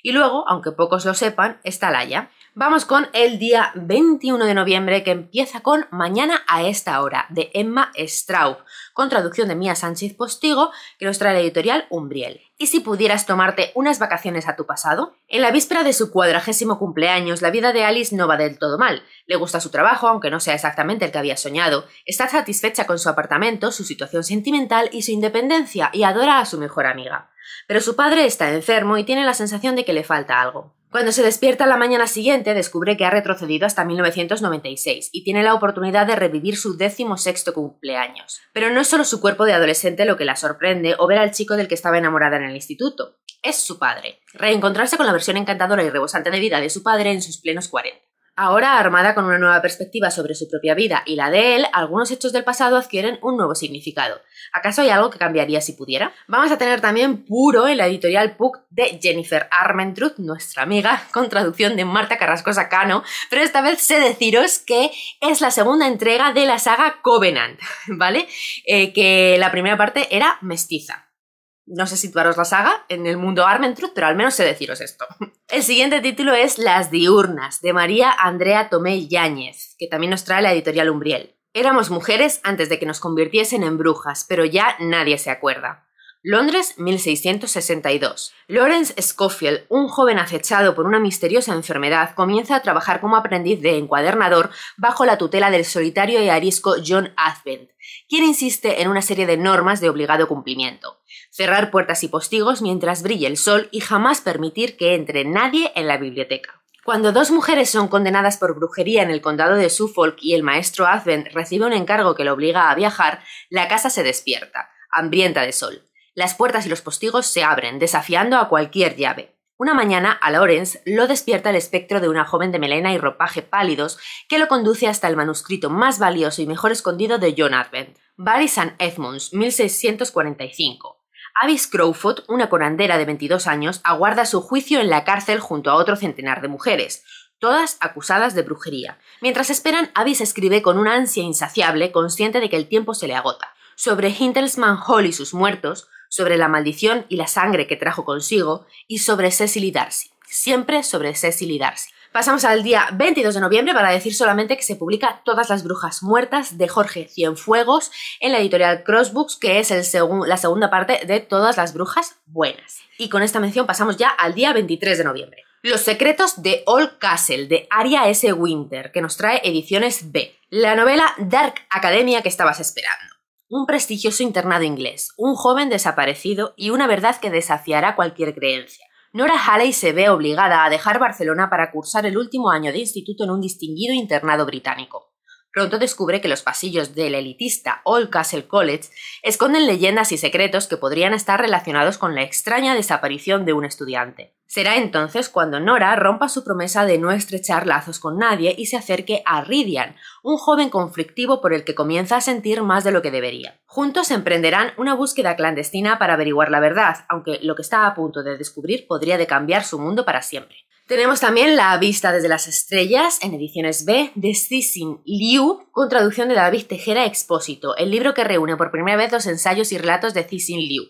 Y luego, aunque pocos lo sepan, está Laia, Vamos con el día 21 de noviembre que empieza con Mañana a esta hora de Emma Straub, con traducción de Mía Sánchez Postigo que nos trae la editorial Umbriel. ¿Y si pudieras tomarte unas vacaciones a tu pasado? En la víspera de su cuadragésimo cumpleaños, la vida de Alice no va del todo mal. Le gusta su trabajo, aunque no sea exactamente el que había soñado. Está satisfecha con su apartamento, su situación sentimental y su independencia, y adora a su mejor amiga. Pero su padre está enfermo y tiene la sensación de que le falta algo. Cuando se despierta la mañana siguiente, descubre que ha retrocedido hasta 1996 y tiene la oportunidad de revivir su décimo sexto cumpleaños. Pero no es solo su cuerpo de adolescente lo que la sorprende o ver al chico del que estaba enamorada en el el instituto. Es su padre. Reencontrarse con la versión encantadora y rebosante de vida de su padre en sus plenos 40. Ahora, armada con una nueva perspectiva sobre su propia vida y la de él, algunos hechos del pasado adquieren un nuevo significado. ¿Acaso hay algo que cambiaría si pudiera? Vamos a tener también Puro en la editorial PUC de Jennifer Armentruth, nuestra amiga, con traducción de Marta Carrascosa Cano, pero esta vez sé deciros que es la segunda entrega de la saga Covenant, ¿vale? Eh, que la primera parte era mestiza. No sé situaros la saga en el mundo Armentruth, pero al menos sé deciros esto. El siguiente título es Las diurnas, de María Andrea Tomé Yáñez, que también nos trae la editorial Umbriel. Éramos mujeres antes de que nos convirtiesen en brujas, pero ya nadie se acuerda. Londres, 1662. Lawrence Schofield, un joven acechado por una misteriosa enfermedad, comienza a trabajar como aprendiz de encuadernador bajo la tutela del solitario y arisco John Advent, quien insiste en una serie de normas de obligado cumplimiento. Cerrar puertas y postigos mientras brille el sol y jamás permitir que entre nadie en la biblioteca. Cuando dos mujeres son condenadas por brujería en el condado de Suffolk y el maestro Advent recibe un encargo que lo obliga a viajar, la casa se despierta, hambrienta de sol. Las puertas y los postigos se abren, desafiando a cualquier llave. Una mañana a Lawrence lo despierta el espectro de una joven de melena y ropaje pálidos que lo conduce hasta el manuscrito más valioso y mejor escondido de John Advent, Barry St. Edmunds, 1645. Avis Crawford, una corandera de 22 años, aguarda su juicio en la cárcel junto a otro centenar de mujeres, todas acusadas de brujería. Mientras esperan, Avis escribe con una ansia insaciable, consciente de que el tiempo se le agota. Sobre Hindelsman Hall y sus muertos, sobre la maldición y la sangre que trajo consigo y sobre Cecily Darcy. Siempre sobre Cecily Darcy. Pasamos al día 22 de noviembre para decir solamente que se publica Todas las brujas muertas de Jorge Cienfuegos en la editorial Crossbooks, que es la segunda parte de Todas las brujas buenas. Y con esta mención pasamos ya al día 23 de noviembre. Los secretos de Old Castle de Aria S. Winter, que nos trae ediciones B. La novela Dark Academia que estabas esperando un prestigioso internado inglés, un joven desaparecido y una verdad que desafiará cualquier creencia. Nora Halley se ve obligada a dejar Barcelona para cursar el último año de instituto en un distinguido internado británico. Pronto descubre que los pasillos del elitista Old Castle College esconden leyendas y secretos que podrían estar relacionados con la extraña desaparición de un estudiante. Será entonces cuando Nora rompa su promesa de no estrechar lazos con nadie y se acerque a Ridian, un joven conflictivo por el que comienza a sentir más de lo que debería. Juntos emprenderán una búsqueda clandestina para averiguar la verdad, aunque lo que está a punto de descubrir podría de cambiar su mundo para siempre. Tenemos también La vista desde las estrellas, en ediciones B, de Cixin Liu, con traducción de David Tejera Expósito, el libro que reúne por primera vez los ensayos y relatos de Cixin Liu,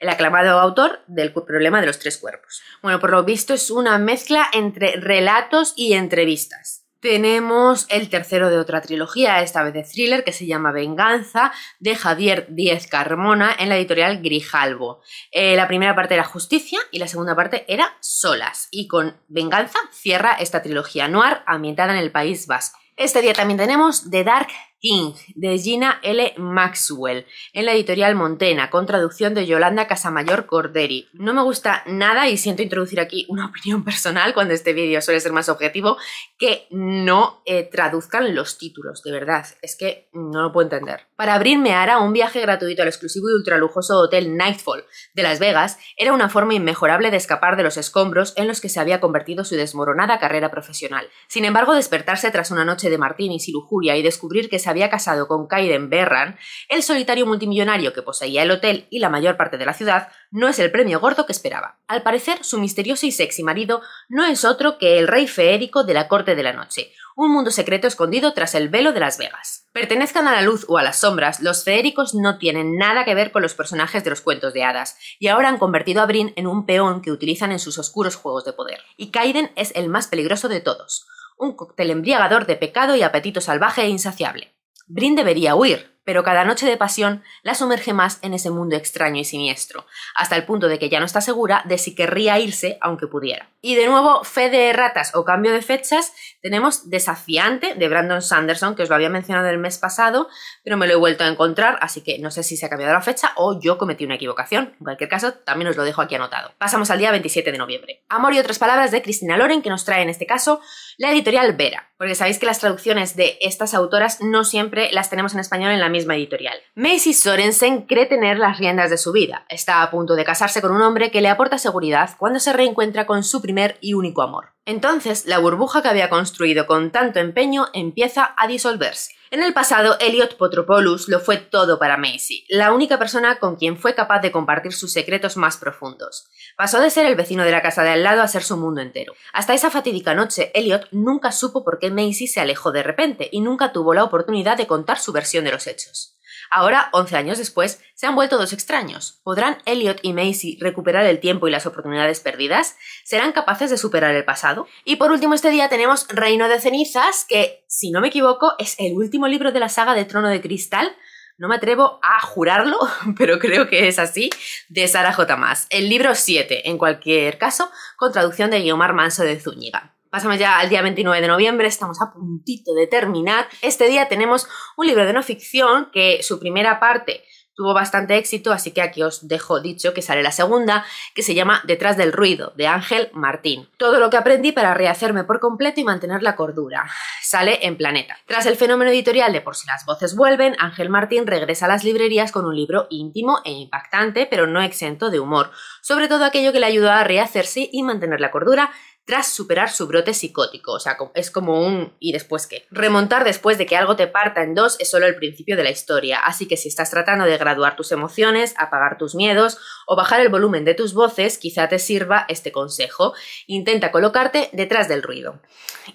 el aclamado autor del problema de los tres cuerpos. Bueno, por lo visto es una mezcla entre relatos y entrevistas. Tenemos el tercero de otra trilogía, esta vez de thriller, que se llama Venganza, de Javier Díez Carmona en la editorial Grijalbo. Eh, la primera parte era Justicia y la segunda parte era Solas. Y con Venganza cierra esta trilogía noir ambientada en el País Vasco. Este día también tenemos The Dark King, de Gina L. Maxwell, en la editorial Montena, con traducción de Yolanda Casamayor Corderi. No me gusta nada, y siento introducir aquí una opinión personal, cuando este vídeo suele ser más objetivo, que no eh, traduzcan los títulos, de verdad, es que no lo puedo entender. Para abrirme Ara, un viaje gratuito al exclusivo y ultralujoso hotel Nightfall de Las Vegas era una forma inmejorable de escapar de los escombros en los que se había convertido su desmoronada carrera profesional. Sin embargo, despertarse tras una noche de martinis y lujuria y descubrir que se había casado con Kaiden Berran, el solitario multimillonario que poseía el hotel y la mayor parte de la ciudad, no es el premio gordo que esperaba. Al parecer, su misterioso y sexy marido no es otro que el rey feérico de la Corte de la Noche, un mundo secreto escondido tras el velo de Las Vegas. Pertenezcan a la luz o a las sombras, los feéricos no tienen nada que ver con los personajes de los cuentos de hadas, y ahora han convertido a Brin en un peón que utilizan en sus oscuros juegos de poder. Y Kaiden es el más peligroso de todos, un cóctel embriagador de pecado y apetito salvaje e insaciable. Brin debería huir, pero cada noche de pasión la sumerge más en ese mundo extraño y siniestro, hasta el punto de que ya no está segura de si querría irse aunque pudiera. Y de nuevo, fe de ratas o cambio de fechas, tenemos Desafiante de Brandon Sanderson, que os lo había mencionado el mes pasado, pero me lo he vuelto a encontrar, así que no sé si se ha cambiado la fecha o yo cometí una equivocación. En cualquier caso, también os lo dejo aquí anotado. Pasamos al día 27 de noviembre. Amor y otras palabras de Cristina Loren, que nos trae en este caso la editorial Vera, porque sabéis que las traducciones de estas autoras no siempre las tenemos en español en la misma editorial. Macy Sorensen cree tener las riendas de su vida. Está a punto de casarse con un hombre que le aporta seguridad cuando se reencuentra con su primer y único amor. Entonces, la burbuja que había construido con tanto empeño empieza a disolverse. En el pasado, Elliot Potropoulos lo fue todo para Macy, la única persona con quien fue capaz de compartir sus secretos más profundos. Pasó de ser el vecino de la casa de al lado a ser su mundo entero. Hasta esa fatídica noche, Elliot nunca supo por qué Macy se alejó de repente y nunca tuvo la oportunidad de contar su versión de los hechos. Ahora, 11 años después, se han vuelto dos extraños. ¿Podrán Elliot y Macy recuperar el tiempo y las oportunidades perdidas? ¿Serán capaces de superar el pasado? Y por último, este día tenemos Reino de Cenizas, que, si no me equivoco, es el último libro de la saga de Trono de Cristal, no me atrevo a jurarlo, pero creo que es así, de Sara J. Más. El libro 7, en cualquier caso, con traducción de Guiomar Manso de Zúñiga. Pasamos ya al día 29 de noviembre, estamos a puntito de terminar. Este día tenemos un libro de no ficción que su primera parte tuvo bastante éxito, así que aquí os dejo dicho que sale la segunda, que se llama Detrás del ruido, de Ángel Martín. Todo lo que aprendí para rehacerme por completo y mantener la cordura. Sale en Planeta. Tras el fenómeno editorial de Por si las voces vuelven, Ángel Martín regresa a las librerías con un libro íntimo e impactante, pero no exento de humor, sobre todo aquello que le ayudó a rehacerse y mantener la cordura tras superar su brote psicótico. O sea, es como un ¿y después qué? Remontar después de que algo te parta en dos es solo el principio de la historia, así que si estás tratando de graduar tus emociones, apagar tus miedos o bajar el volumen de tus voces, quizá te sirva este consejo. Intenta colocarte detrás del ruido.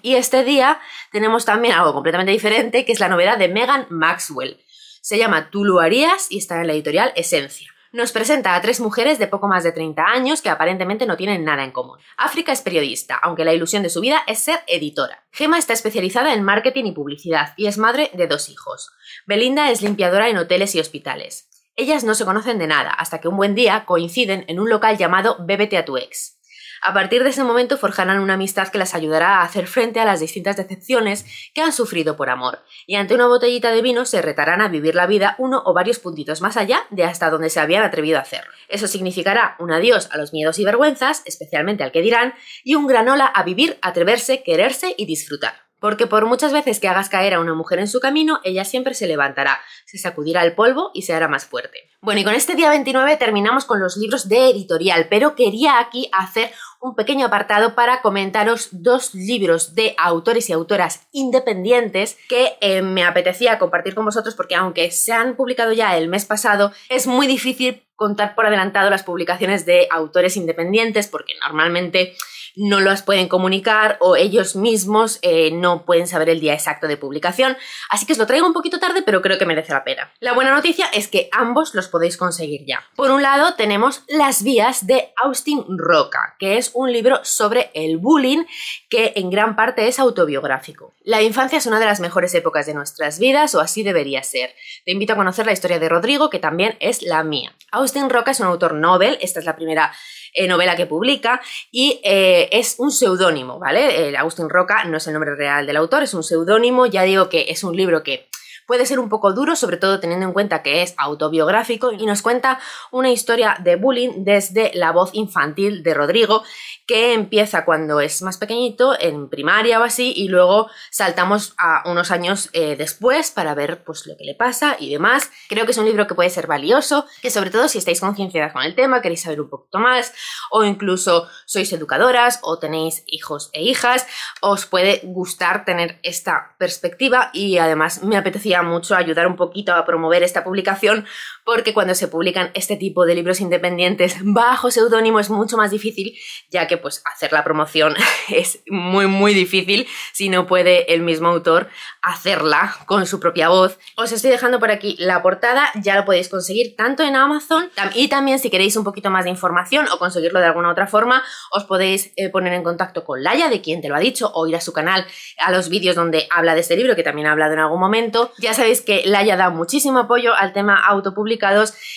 Y este día tenemos también algo completamente diferente, que es la novedad de Megan Maxwell. Se llama Tú lo harías y está en la editorial Esencia nos presenta a tres mujeres de poco más de 30 años que aparentemente no tienen nada en común. África es periodista, aunque la ilusión de su vida es ser editora. Gema está especializada en marketing y publicidad y es madre de dos hijos. Belinda es limpiadora en hoteles y hospitales. Ellas no se conocen de nada, hasta que un buen día coinciden en un local llamado Bébete a tu ex. A partir de ese momento forjarán una amistad que las ayudará a hacer frente a las distintas decepciones que han sufrido por amor, y ante una botellita de vino se retarán a vivir la vida uno o varios puntitos más allá de hasta donde se habían atrevido a hacerlo. Eso significará un adiós a los miedos y vergüenzas, especialmente al que dirán, y un gran a vivir, atreverse, quererse y disfrutar. Porque por muchas veces que hagas caer a una mujer en su camino, ella siempre se levantará, se sacudirá el polvo y se hará más fuerte. Bueno, y con este día 29 terminamos con los libros de editorial, pero quería aquí hacer un pequeño apartado para comentaros dos libros de autores y autoras independientes que eh, me apetecía compartir con vosotros porque aunque se han publicado ya el mes pasado, es muy difícil contar por adelantado las publicaciones de autores independientes porque normalmente no las pueden comunicar o ellos mismos eh, no pueden saber el día exacto de publicación. Así que os lo traigo un poquito tarde, pero creo que merece la pena. La buena noticia es que ambos los podéis conseguir ya. Por un lado tenemos Las vías de Austin Roca, que es un libro sobre el bullying que en gran parte es autobiográfico. La infancia es una de las mejores épocas de nuestras vidas, o así debería ser. Te invito a conocer la historia de Rodrigo, que también es la mía. Austin Roca es un autor novel, esta es la primera eh, novela que publica, y eh, es un seudónimo, ¿vale? Eh, Austin Roca no es el nombre real del autor, es un seudónimo, ya digo que es un libro que Puede ser un poco duro, sobre todo teniendo en cuenta que es autobiográfico y nos cuenta una historia de bullying desde la voz infantil de Rodrigo, que empieza cuando es más pequeñito, en primaria o así, y luego saltamos a unos años eh, después para ver pues, lo que le pasa y demás. Creo que es un libro que puede ser valioso, que sobre todo si estáis concienciadas con el tema, queréis saber un poquito más, o incluso sois educadoras o tenéis hijos e hijas, os puede gustar tener esta perspectiva y además me apetecía mucho ayudar un poquito a promover esta publicación porque cuando se publican este tipo de libros independientes bajo seudónimo es mucho más difícil, ya que pues hacer la promoción es muy muy difícil si no puede el mismo autor hacerla con su propia voz. Os estoy dejando por aquí la portada, ya lo podéis conseguir tanto en Amazon y también si queréis un poquito más de información o conseguirlo de alguna otra forma, os podéis eh, poner en contacto con Laia, de quien te lo ha dicho, o ir a su canal, a los vídeos donde habla de este libro, que también ha hablado en algún momento. Ya sabéis que Laia da muchísimo apoyo al tema autopúblico,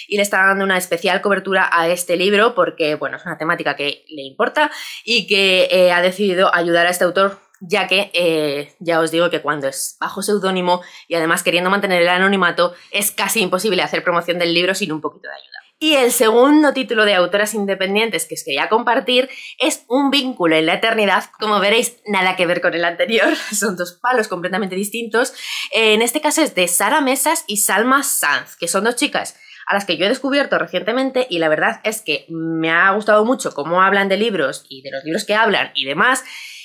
y le está dando una especial cobertura a este libro porque, bueno, es una temática que le importa y que eh, ha decidido ayudar a este autor ya que eh, ya os digo que cuando es bajo seudónimo y además queriendo mantener el anonimato es casi imposible hacer promoción del libro sin un poquito de ayuda. Y el segundo título de autoras independientes que os quería compartir es Un vínculo en la eternidad. Como veréis, nada que ver con el anterior, son dos palos completamente distintos. Eh, en este caso es de Sara Mesas y Salma Sanz, que son dos chicas a las que yo he descubierto recientemente y la verdad es que me ha gustado mucho cómo hablan de libros y de los libros que hablan y demás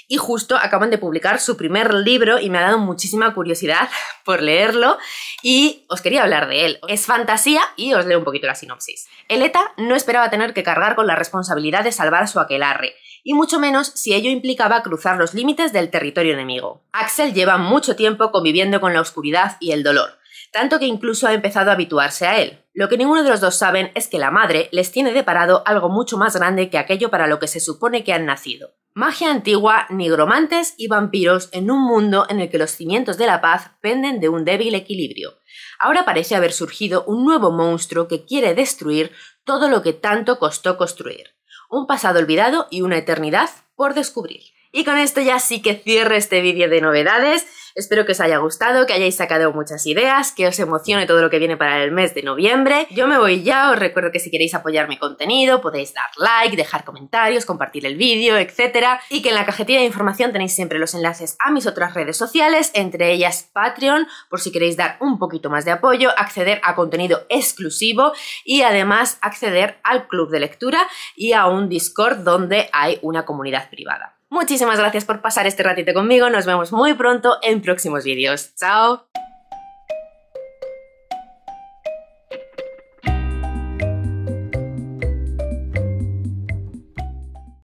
y justo acaban de publicar su primer libro y me ha dado muchísima curiosidad por leerlo y os quería hablar de él. Es fantasía y os leo un poquito la sinopsis. Eleta no esperaba tener que cargar con la responsabilidad de salvar a su aquelarre y mucho menos si ello implicaba cruzar los límites del territorio enemigo. Axel lleva mucho tiempo conviviendo con la oscuridad y el dolor tanto que incluso ha empezado a habituarse a él. Lo que ninguno de los dos saben es que la madre les tiene deparado algo mucho más grande que aquello para lo que se supone que han nacido. Magia antigua, nigromantes y vampiros en un mundo en el que los cimientos de la paz penden de un débil equilibrio. Ahora parece haber surgido un nuevo monstruo que quiere destruir todo lo que tanto costó construir. Un pasado olvidado y una eternidad por descubrir. Y con esto ya sí que cierro este vídeo de novedades. Espero que os haya gustado, que hayáis sacado muchas ideas, que os emocione todo lo que viene para el mes de noviembre. Yo me voy ya, os recuerdo que si queréis apoyar mi contenido podéis dar like, dejar comentarios, compartir el vídeo, etc. Y que en la cajetilla de información tenéis siempre los enlaces a mis otras redes sociales, entre ellas Patreon, por si queréis dar un poquito más de apoyo, acceder a contenido exclusivo y además acceder al club de lectura y a un Discord donde hay una comunidad privada. Muchísimas gracias por pasar este ratito conmigo. Nos vemos muy pronto en próximos vídeos. ¡Chao!